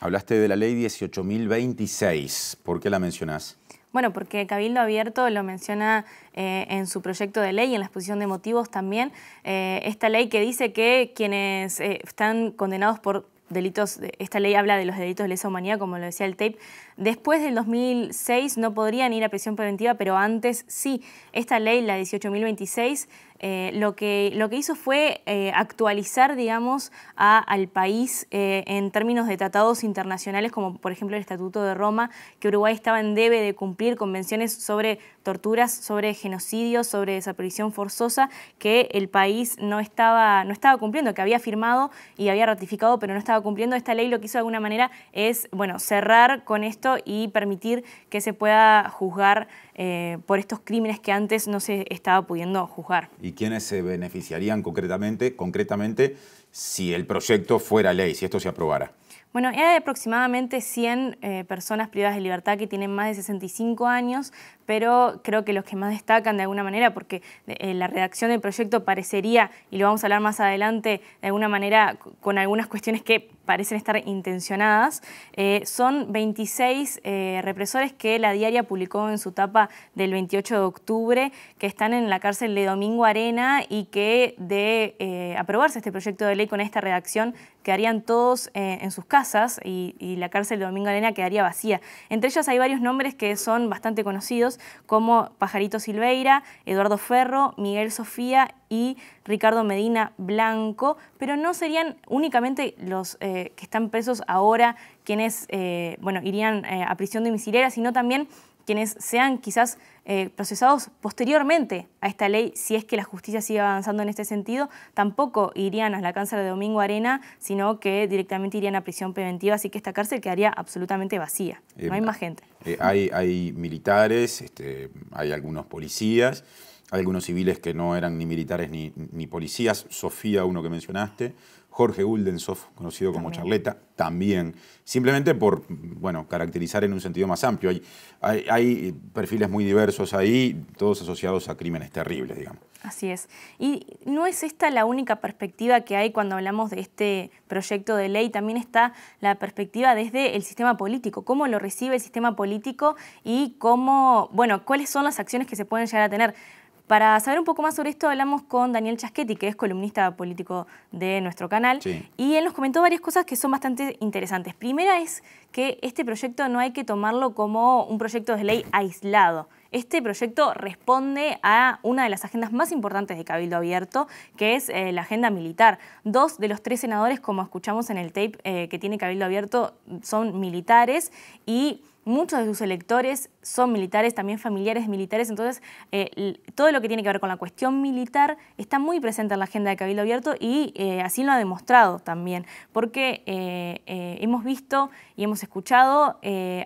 Hablaste de la ley 18.026. ¿Por qué la mencionás? Bueno, porque Cabildo Abierto lo menciona eh, en su proyecto de ley y en la exposición de motivos también, eh, esta ley que dice que quienes eh, están condenados por delitos, esta ley habla de los delitos de lesa humanidad, como lo decía el tape, Después del 2006 no podrían ir a prisión preventiva, pero antes sí. Esta ley, la 18.026, eh, lo, que, lo que hizo fue eh, actualizar, digamos, al país eh, en términos de tratados internacionales, como por ejemplo el Estatuto de Roma, que Uruguay estaba en debe de cumplir convenciones sobre torturas, sobre genocidios, sobre desaparición forzosa, que el país no estaba, no estaba cumpliendo, que había firmado y había ratificado, pero no estaba cumpliendo. Esta ley lo que hizo de alguna manera es, bueno, cerrar con esto y permitir que se pueda juzgar eh, por estos crímenes que antes no se estaba pudiendo juzgar. ¿Y quiénes se beneficiarían concretamente, concretamente si el proyecto fuera ley, si esto se aprobara? Bueno, hay aproximadamente 100 eh, personas privadas de libertad que tienen más de 65 años, pero creo que los que más destacan de alguna manera, porque eh, la redacción del proyecto parecería, y lo vamos a hablar más adelante, de alguna manera con algunas cuestiones que parecen estar intencionadas, eh, son 26 eh, represores que la diaria publicó en su tapa del 28 de octubre, que están en la cárcel de Domingo Arena y que de aprobarse este proyecto de ley con esta redacción quedarían todos en sus casas y, y la cárcel de Domingo Arena quedaría vacía. Entre ellos hay varios nombres que son bastante conocidos, como Pajarito Silveira, Eduardo Ferro, Miguel Sofía y Ricardo Medina Blanco, pero no serían únicamente los eh, que están presos ahora quienes, eh, bueno, irían eh, a prisión de misilera, sino también quienes sean quizás eh, procesados posteriormente a esta ley, si es que la justicia sigue avanzando en este sentido, tampoco irían a la cárcel de Domingo Arena, sino que directamente irían a prisión preventiva, así que esta cárcel quedaría absolutamente vacía, no eh, hay más gente. Eh, hay, militares, este, hay algunos policías, hay algunos civiles que no eran ni militares ni policías, Sofía, uno que mencionaste. Jorge Uldensoff, conocido como Charleta, también. Simplemente por, bueno, caracterizar en un sentido más amplio. Hay, hay, hay, perfiles muy diversos ahí, todos asociados a crímenes terribles, digamos. Así es. Y no es esta la única perspectiva que hay cuando hablamos de este proyecto de ley, también está la perspectiva desde el sistema político, cómo lo recibe el sistema político y cómo, bueno, cuáles son las acciones que se pueden llegar a tener. Para saber un poco más sobre esto hablamos con Daniel Chaschetti, que es columnista político de nuestro canal, y él nos comentó varias cosas que son bastante interesantes. Primera es que este proyecto no hay que tomarlo como un proyecto de ley aislado. Este proyecto responde a una de las agendas más importantes de Cabildo Abierto, que es eh, la agenda militar. Dos de los tres senadores, como escuchamos en el tape eh, que tiene Cabildo Abierto, son militares y muchos de sus electores son militares, también familiares militares, entonces eh, todo lo que tiene que ver con la cuestión militar está muy presente en la agenda de Cabildo Abierto y eh, así lo ha demostrado también, porque eh, hemos visto y hemos escuchado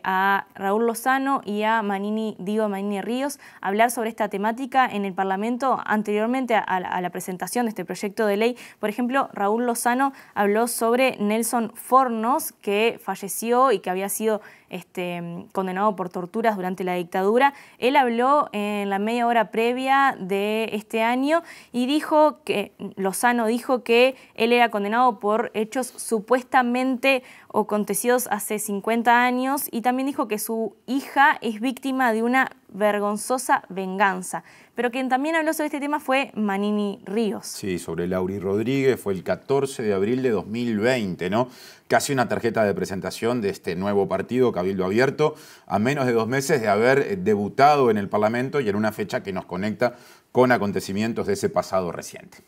a Raúl Lozano y a Manini, Diego Manini Ríos hablar sobre esta temática en el Parlamento anteriormente a, la, presentación de este proyecto de ley. Por ejemplo, Raúl Lozano habló sobre Nelson Fornos, que falleció y que había sido este, condenado por torturas durante ante la dictadura. Él habló en la media hora previa de este año y dijo que, Lozano dijo que él era condenado por hechos supuestamente o acontecidos hace 50 años y también dijo que su hija es víctima de una vergonzosa venganza. Pero quien también habló sobre este tema fue Manini Ríos. Sí, sobre Lauri Rodríguez, fue el 14 de abril de 2020, ¿no? Casi una tarjeta de presentación de este nuevo partido, Cabildo Abierto, a menos de dos meses de haber debutado en el Parlamento y en una fecha que nos conecta con acontecimientos de ese pasado reciente.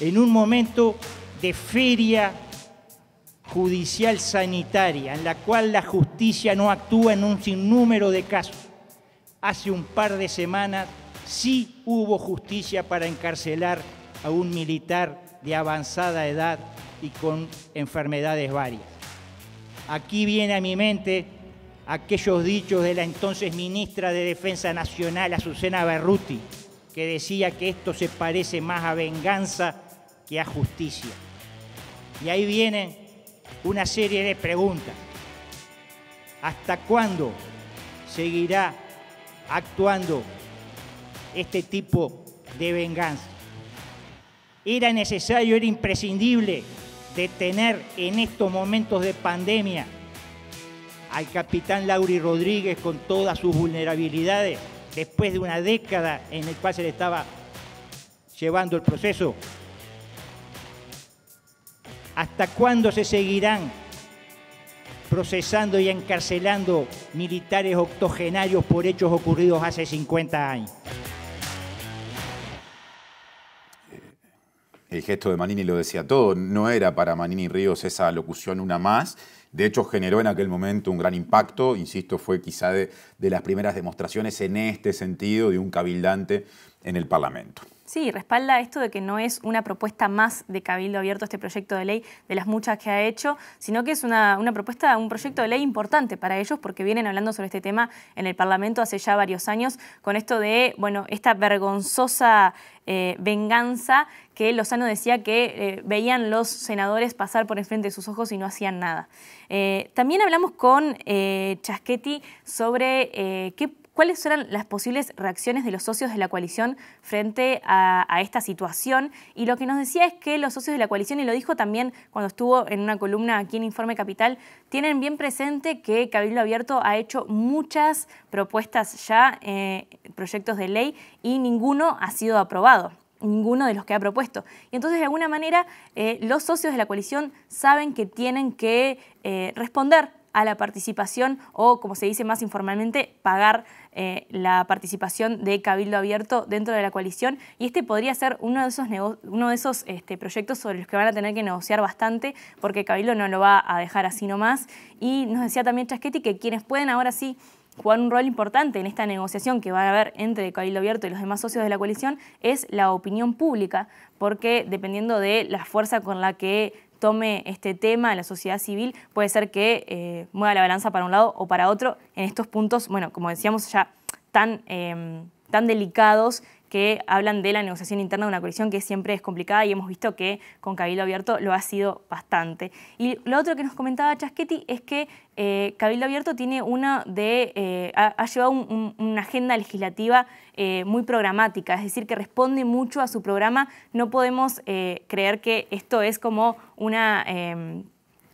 en un momento de feria judicial sanitaria, en la cual la justicia no actúa en un sinnúmero de casos. Hace un par de semanas sí hubo justicia para encarcelar a un militar de avanzada edad y con enfermedades varias. Aquí viene a mi mente aquellos dichos de la entonces ministra de Defensa Nacional, Azucena Berruti, que decía que esto se parece más a venganza que a justicia. Y ahí vienen una serie de preguntas. ¿Hasta cuándo seguirá actuando este tipo de venganza? Era necesario, era imprescindible detener en estos momentos de pandemia al capitán Lauri Rodríguez con todas sus vulnerabilidades, después de una década en la cual se le estaba llevando el proceso. ¿Hasta cuándo se seguirán procesando y encarcelando militares octogenarios por hechos ocurridos hace 50 años? Eh, el gesto de Manini lo decía todo, no era para Manini Ríos esa locución una más, de hecho, generó en aquel momento un gran impacto, insisto, fue quizá de, de, las primeras demostraciones en este sentido de un cabildante en el Parlamento. Sí, respalda esto de que no es una propuesta más de Cabildo Abierto este proyecto de ley de las muchas que ha hecho, sino que es una, propuesta, un proyecto de ley importante para ellos porque vienen hablando sobre este tema en el Parlamento hace ya varios años con esto de, bueno, esta vergonzosa eh, venganza que Lozano decía que eh, veían los senadores pasar por enfrente de sus ojos y no hacían nada. Eh, también hablamos con Chasquetti sobre qué, cuáles eran las posibles reacciones de los socios de la coalición frente a, esta situación. Y lo que nos decía es que los socios de la coalición, y lo dijo también cuando estuvo en una columna aquí en Informe Capital, tienen bien presente que Cabildo Abierto ha hecho muchas propuestas ya, eh, proyectos de ley, y ninguno ha sido aprobado ninguno de los que ha propuesto. Y entonces, de alguna manera, eh, los socios de la coalición saben que tienen que eh, responder a la participación o, como se dice más informalmente, pagar eh, la participación de Cabildo Abierto dentro de la coalición y este podría ser uno de esos, uno de esos este, proyectos sobre los que van a tener que negociar bastante porque Cabildo no lo va a dejar así nomás. Y nos decía también Chasquetti que quienes pueden ahora sí jugar un rol importante en esta negociación que va a haber entre Cabildo Abierto y los demás socios de la coalición es la opinión pública, porque dependiendo de la fuerza con la que tome este tema en la sociedad civil puede ser que eh, mueva la balanza para un lado o para otro en estos puntos, bueno, como decíamos ya, tan em, delicados que hablan de la negociación interna de una coalición que siempre es complicada y hemos visto que con Cabildo Abierto lo ha sido bastante. Y lo otro que nos comentaba Chasquetti es que eh, Cabildo Abierto tiene una de, eh, ha, llevado una agenda legislativa eh, muy programática, es decir, que responde mucho a su programa. No podemos creer que esto es como una em,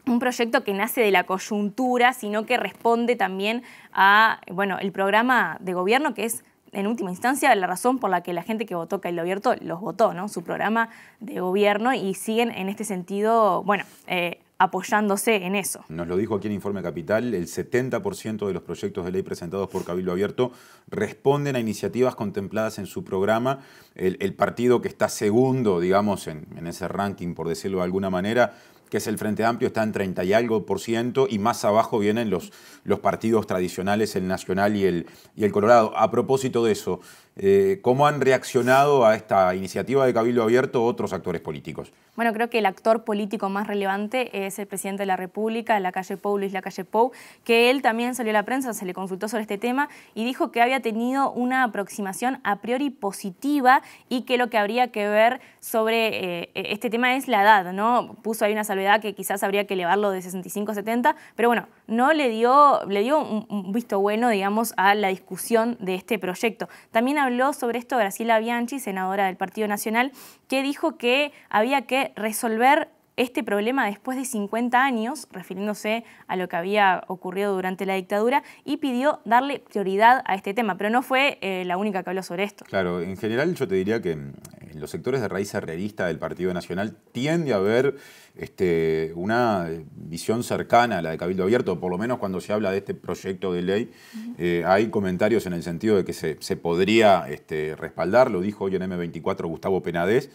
un proyecto que nace de la coyuntura, sino que responde también a bueno, el programa de gobierno que es en última instancia, la razón por la que la gente que votó Cabildo Abierto los votó, ¿no? Su programa de gobierno y siguen en este sentido, bueno, eh, apoyándose en eso. Nos lo dijo aquí el Informe Capital, el 70% de los proyectos de ley presentados por Cabildo Abierto responden a iniciativas contempladas en su programa. El, partido que está segundo, digamos, en, en ese ranking, por decirlo de alguna manera, que es el Frente Amplio, está en 30 y algo por ciento, y más abajo vienen los, los partidos tradicionales, el Nacional y el, y el Colorado. A propósito de eso, eh, ¿Cómo han reaccionado a esta iniciativa de Cabildo Abierto otros actores políticos? Bueno, creo que el actor político más relevante es el presidente de la República, la calle Pou, Luis calle Pou, que él también salió a la prensa, se le consultó sobre este tema y dijo que había tenido una aproximación a priori positiva y que lo que habría que ver sobre eh, este tema es la edad, ¿no? Puso ahí una salvedad que quizás habría que elevarlo de 65 a 70, pero bueno, no le dio, le dio un, visto bueno, digamos, a la discusión de este proyecto. También habló sobre esto Graciela Bianchi, senadora del Partido Nacional, que dijo que había que resolver este problema después de 50 años, refiriéndose a lo que había ocurrido durante la dictadura, y pidió darle prioridad a este tema, pero no fue eh, la única que habló sobre esto. Claro, en general yo te diría que mm, en los sectores de raíz herrerista del Partido Nacional tiende a haber este, una eh, visión cercana a la de Cabildo Abierto, por lo menos cuando se habla de este proyecto de ley, eh, hay comentarios en el sentido de que se, podría este, respaldar, lo dijo hoy en M24 Gustavo Penades,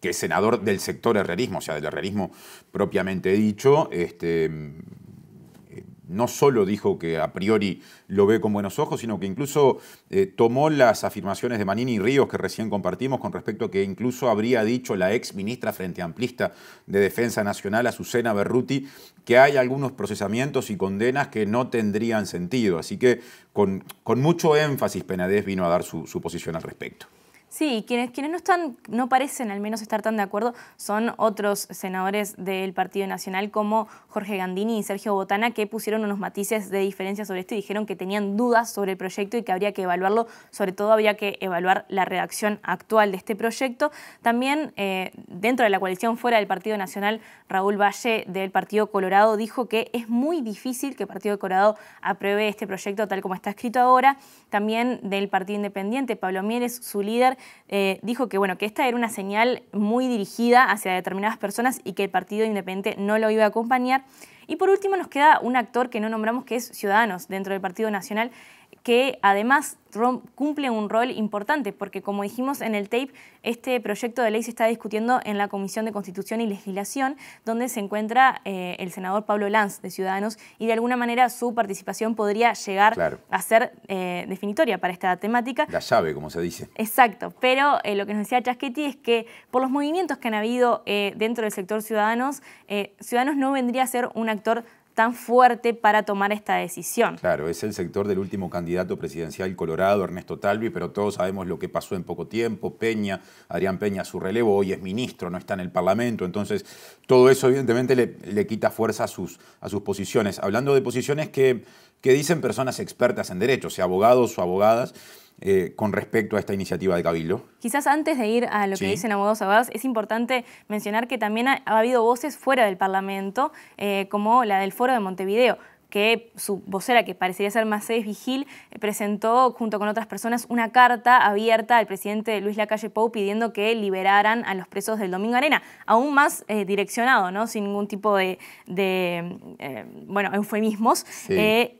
que es senador del sector herrerismo, o sea, del herrerismo propiamente dicho, este, eh, no solo dijo que a priori lo ve con buenos ojos, sino que incluso eh, tomó las afirmaciones de Manini y Ríos que recién compartimos con respecto a que incluso habría dicho la ex ministra frente amplista de Defensa Nacional, Azucena Berruti, que hay algunos procesamientos y condenas que no tendrían sentido. Así que con, mucho énfasis Penadez vino a dar su posición al respecto. Sí, quienes, quienes no están, no parecen al menos estar tan de acuerdo, son otros senadores del Partido Nacional como Jorge Gandini y Sergio Botana, que pusieron unos matices de diferencia sobre esto y dijeron que tenían dudas sobre el proyecto y que habría que evaluarlo, sobre todo habría que evaluar la redacción actual de este proyecto. También eh, dentro de la coalición fuera del Partido Nacional, Raúl Valle del Partido Colorado dijo que es muy difícil que el Partido Colorado apruebe este proyecto tal como está escrito ahora. También del Partido Independiente, Pablo Mieres, su líder, eh, dijo que, bueno, que esta era una señal muy dirigida hacia determinadas personas y que el Partido Independiente no lo iba a acompañar. Y por último nos queda un actor que no nombramos que es Ciudadanos dentro del Partido Nacional que además cumple un rol importante, porque como dijimos en el tape, este proyecto de ley se está discutiendo en la Comisión de Constitución y Legislación, donde se encuentra eh, el senador Pablo Lanz de Ciudadanos, y de alguna manera su participación podría llegar a ser eh, definitoria para esta temática. La llave, como se dice. Exacto, pero eh, lo que nos decía Chaschetti es que por los movimientos que han habido dentro del sector Ciudadanos, Ciudadanos no vendría a ser un actor tan fuerte para tomar esta decisión. Claro, es el sector del último candidato presidencial colorado, Ernesto Talvi, pero todos sabemos lo que pasó en poco tiempo. Peña, Adrián Peña, su relevo, hoy es ministro, no está en el Parlamento. Entonces, todo eso evidentemente le, quita fuerza a sus, a sus posiciones. Hablando de posiciones que, que dicen personas expertas en derecho, sea abogados o abogadas, eh, con respecto a esta iniciativa de Cabildo? Quizás antes de ir a lo que dicen abogados abogados, es importante mencionar que también ha, habido voces fuera del Parlamento, eh, como la del Foro de Montevideo que su vocera, que parecería ser Macedes Vigil, eh, presentó junto con otras personas una carta abierta al presidente Luis Lacalle Pou pidiendo que liberaran a los presos del Domingo Arena, aún más eh, direccionado, ¿no? sin ningún tipo de, eh, bueno, eufemismos.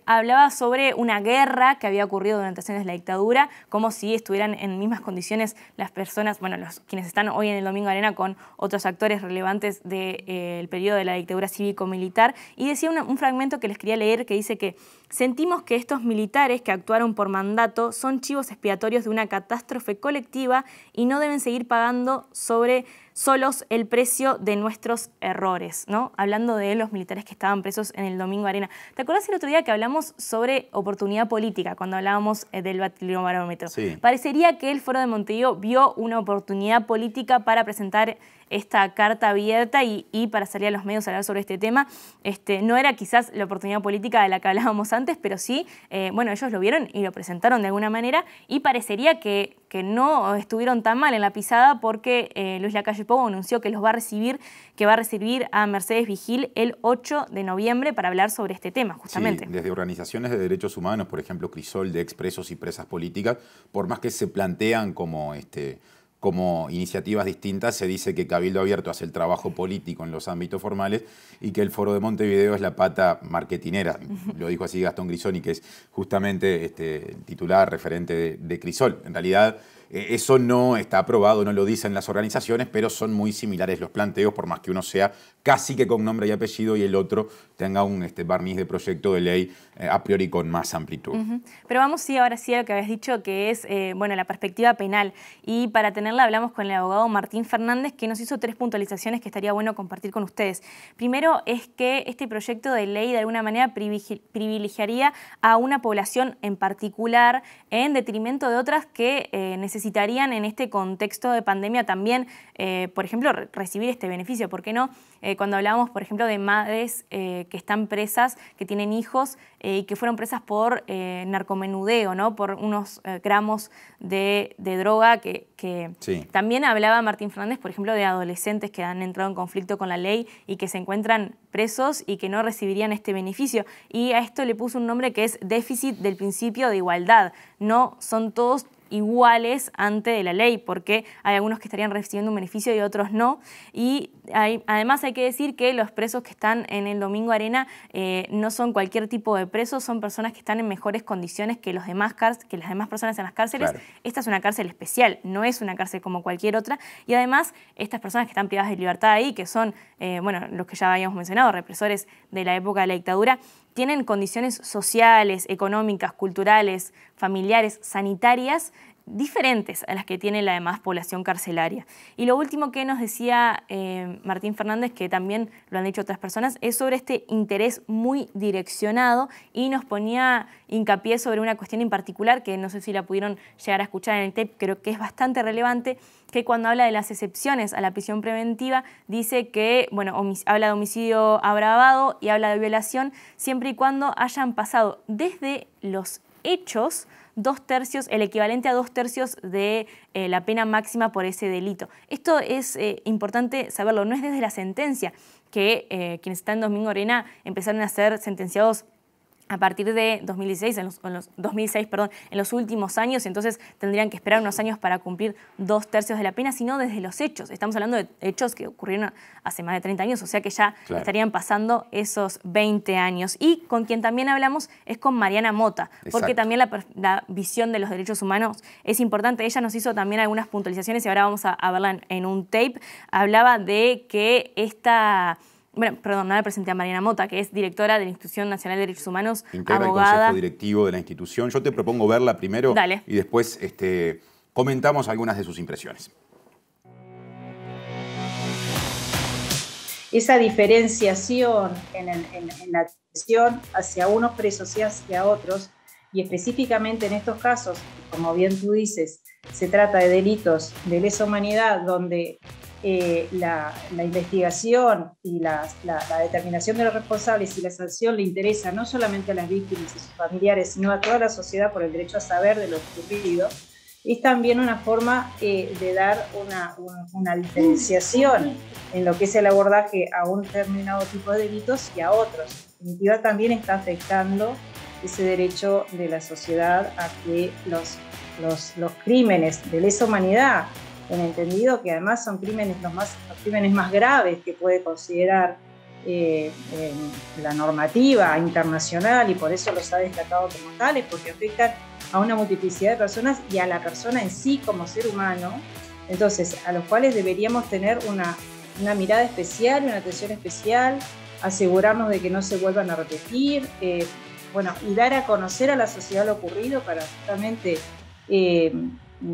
hablaba sobre una guerra que había ocurrido durante años de la dictadura, como si estuvieran en mismas condiciones las personas, bueno, los, quienes están hoy en el Domingo Arena con otros actores relevantes del periodo de la dictadura cívico-militar. Y decía un fragmento que les quería leer que dice que sentimos que estos militares que actuaron por mandato son chivos expiatorios de una catástrofe colectiva y no deben seguir pagando sobre solos el precio de nuestros errores, ¿no? Hablando de los militares que estaban presos en el Domingo Arena. ¿Te acordás el otro día que hablamos sobre oportunidad política cuando hablábamos eh, del barómetro? Parecería que el Foro de Montevideo vio una oportunidad política para presentar esta carta abierta y, para salir a los medios a hablar sobre este tema. Este, no era quizás la oportunidad política de la que hablábamos antes, pero sí, eh, bueno, ellos lo vieron y lo presentaron de alguna manera y parecería que, que no estuvieron tan mal en la pisada porque eh, Luis Lacalle Pou anunció que los va a recibir, que va a recibir a Mercedes Vigil el 8 de noviembre para hablar sobre este tema, justamente. desde organizaciones de derechos humanos, por ejemplo, Crisol de expresos y presas políticas, por más que se plantean como este como iniciativas distintas, se dice que Cabildo Abierto hace el trabajo político en los ámbitos formales y que el Foro de Montevideo es la pata marketinera. Lo dijo así Gastón Grisoni, que es justamente este, titular referente de, de Crisol. En realidad, eh, eso no está aprobado, no lo dicen las organizaciones, pero son muy similares los planteos, por más que uno sea casi que con nombre y apellido y el otro tenga un este, barniz de proyecto de ley eh, a priori con más amplitud. Pero vamos sí ahora sí a lo que habías dicho, que es eh, bueno la perspectiva penal. Y para tenerla hablamos con el abogado Martín Fernández, que nos hizo tres puntualizaciones que estaría bueno compartir con ustedes. Primero es que este proyecto de ley de alguna manera privilegiaría a una población en particular en detrimento de otras que eh, necesitan necesitarían en este contexto de pandemia también, eh, por ejemplo, recibir este beneficio. ¿Por qué no? Eh, cuando hablábamos, por ejemplo, de madres eh, que están presas, que tienen hijos y que fueron presas por narcomenudeo, ¿no? Por unos gramos de, droga que, también hablaba Martín Fernández, por ejemplo, de adolescentes que han entrado en conflicto con la ley y que se encuentran presos y que no recibirían este beneficio. Y a esto le puso un nombre que es déficit del principio de igualdad. No son todos iguales ante la ley, porque hay algunos que estarían recibiendo un beneficio y otros no. Y además hay que decir que los presos que están en el Domingo Arena eh, no son cualquier tipo de presos, son personas que están en mejores condiciones que, los demás que las demás personas en las cárceles. Esta es una cárcel especial, no es una cárcel como cualquier otra. Y además estas personas que están privadas de libertad ahí, que son, eh, bueno, los que ya habíamos mencionado, represores de la época de la dictadura, tienen condiciones sociales, económicas, culturales, familiares, sanitarias diferentes a las que tiene la demás población carcelaria. Y lo último que nos decía eh, Martín Fernández, que también lo han dicho otras personas, es sobre este interés muy direccionado y nos ponía hincapié sobre una cuestión en particular que no sé si la pudieron llegar a escuchar en el TEP, creo que es bastante relevante, que cuando habla de las excepciones a la prisión preventiva, dice que, bueno, habla de homicidio agravado y habla de violación, siempre y cuando hayan pasado desde los hechos, dos tercios, el equivalente a dos tercios de eh, la pena máxima por ese delito. Esto es eh, importante saberlo, no es desde la sentencia que eh, quienes están en Domingo Arena empezaron a ser sentenciados a partir de 2016, en los, 2006, perdón, en los últimos años, entonces tendrían que esperar unos años para cumplir dos tercios de la pena, sino desde los hechos. Estamos hablando de hechos que ocurrieron hace más de 30 años, o sea que ya estarían pasando esos 20 años. Y con quien también hablamos es con Mariana Mota, porque también la, visión de los derechos humanos es importante. Ella nos hizo también algunas puntualizaciones y ahora vamos a, verla en un tape. Hablaba de que esta bueno, perdón, no la presenté a Mariana Mota, que es directora de la Institución Nacional de Derechos Humanos, Integra abogada. el Consejo Directivo de la institución. Yo te propongo verla primero y después este, comentamos algunas de sus impresiones. Esa diferenciación en, en la atención hacia unos presos y hacia otros, y específicamente en estos casos, como bien tú dices, se trata de delitos de lesa humanidad donde eh, la, investigación y la, determinación de los responsables y la sanción le interesa no solamente a las víctimas y sus familiares, sino a toda la sociedad por el derecho a saber de lo ocurrido, es también una forma eh, de dar una, una, diferenciación en lo que es el abordaje a un determinado tipo de delitos y a otros. En definitiva, también está afectando ese derecho de la sociedad a que los, los, los crímenes de lesa humanidad en entendido que además son crímenes los, más, crímenes más graves que puede considerar eh, la normativa internacional y por eso los ha destacado como tales, porque afectan a una multiplicidad de personas y a la persona en sí como ser humano, entonces a los cuales deberíamos tener una, mirada especial, una atención especial, asegurarnos de que no se vuelvan a repetir, eh, bueno, y dar a conocer a la sociedad lo ocurrido para justamente... Eh,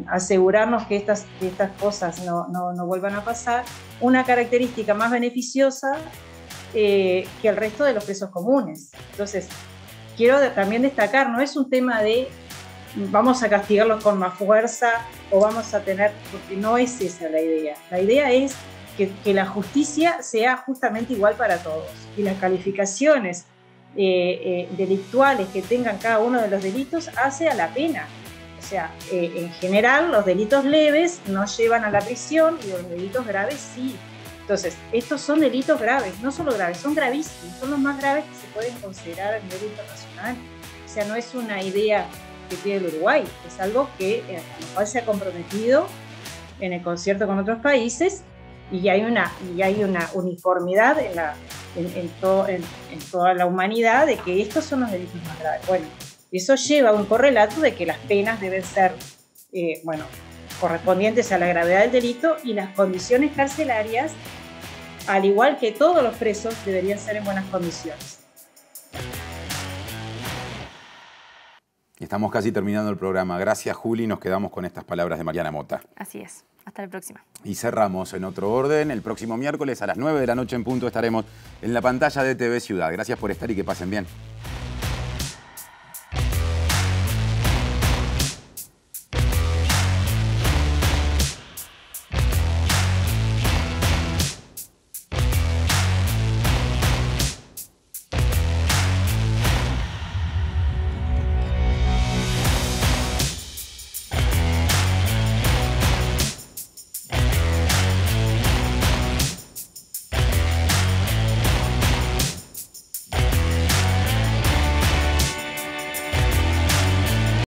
asegurarnos que estas, estas cosas no, no, no, vuelvan a pasar, una característica más beneficiosa eh, que el resto de los presos comunes. Entonces, quiero también destacar, no es un tema de vamos a castigarlos con más fuerza o vamos a tener, porque no es esa la idea. La idea es que, que la justicia sea justamente igual para todos y las calificaciones eh, eh, delictuales que tengan cada uno de los delitos hace a la pena. O sea, eh, en general los delitos leves no llevan a la prisión y los delitos graves sí. Entonces, estos son delitos graves, no solo graves, son gravísimos, son los más graves que se pueden considerar a nivel internacional. O sea, no es una idea que tiene el Uruguay, es algo que eh, se ha comprometido en el concierto con otros países y hay una, y hay una uniformidad en, la, en, en toda la humanidad de que estos son los delitos más graves. Bueno, eso lleva a un correlato de que las penas deben ser, eh, bueno, correspondientes a la gravedad del delito y las condiciones carcelarias, al igual que todos los presos, deberían ser en buenas condiciones. Estamos casi terminando el programa. Gracias, Juli. Nos quedamos con estas palabras de Mariana Mota. Así es. Hasta la próxima. Y cerramos en otro orden. El próximo miércoles a las 9 de la noche en punto estaremos en la pantalla de TV Ciudad. Gracias por estar y que pasen bien.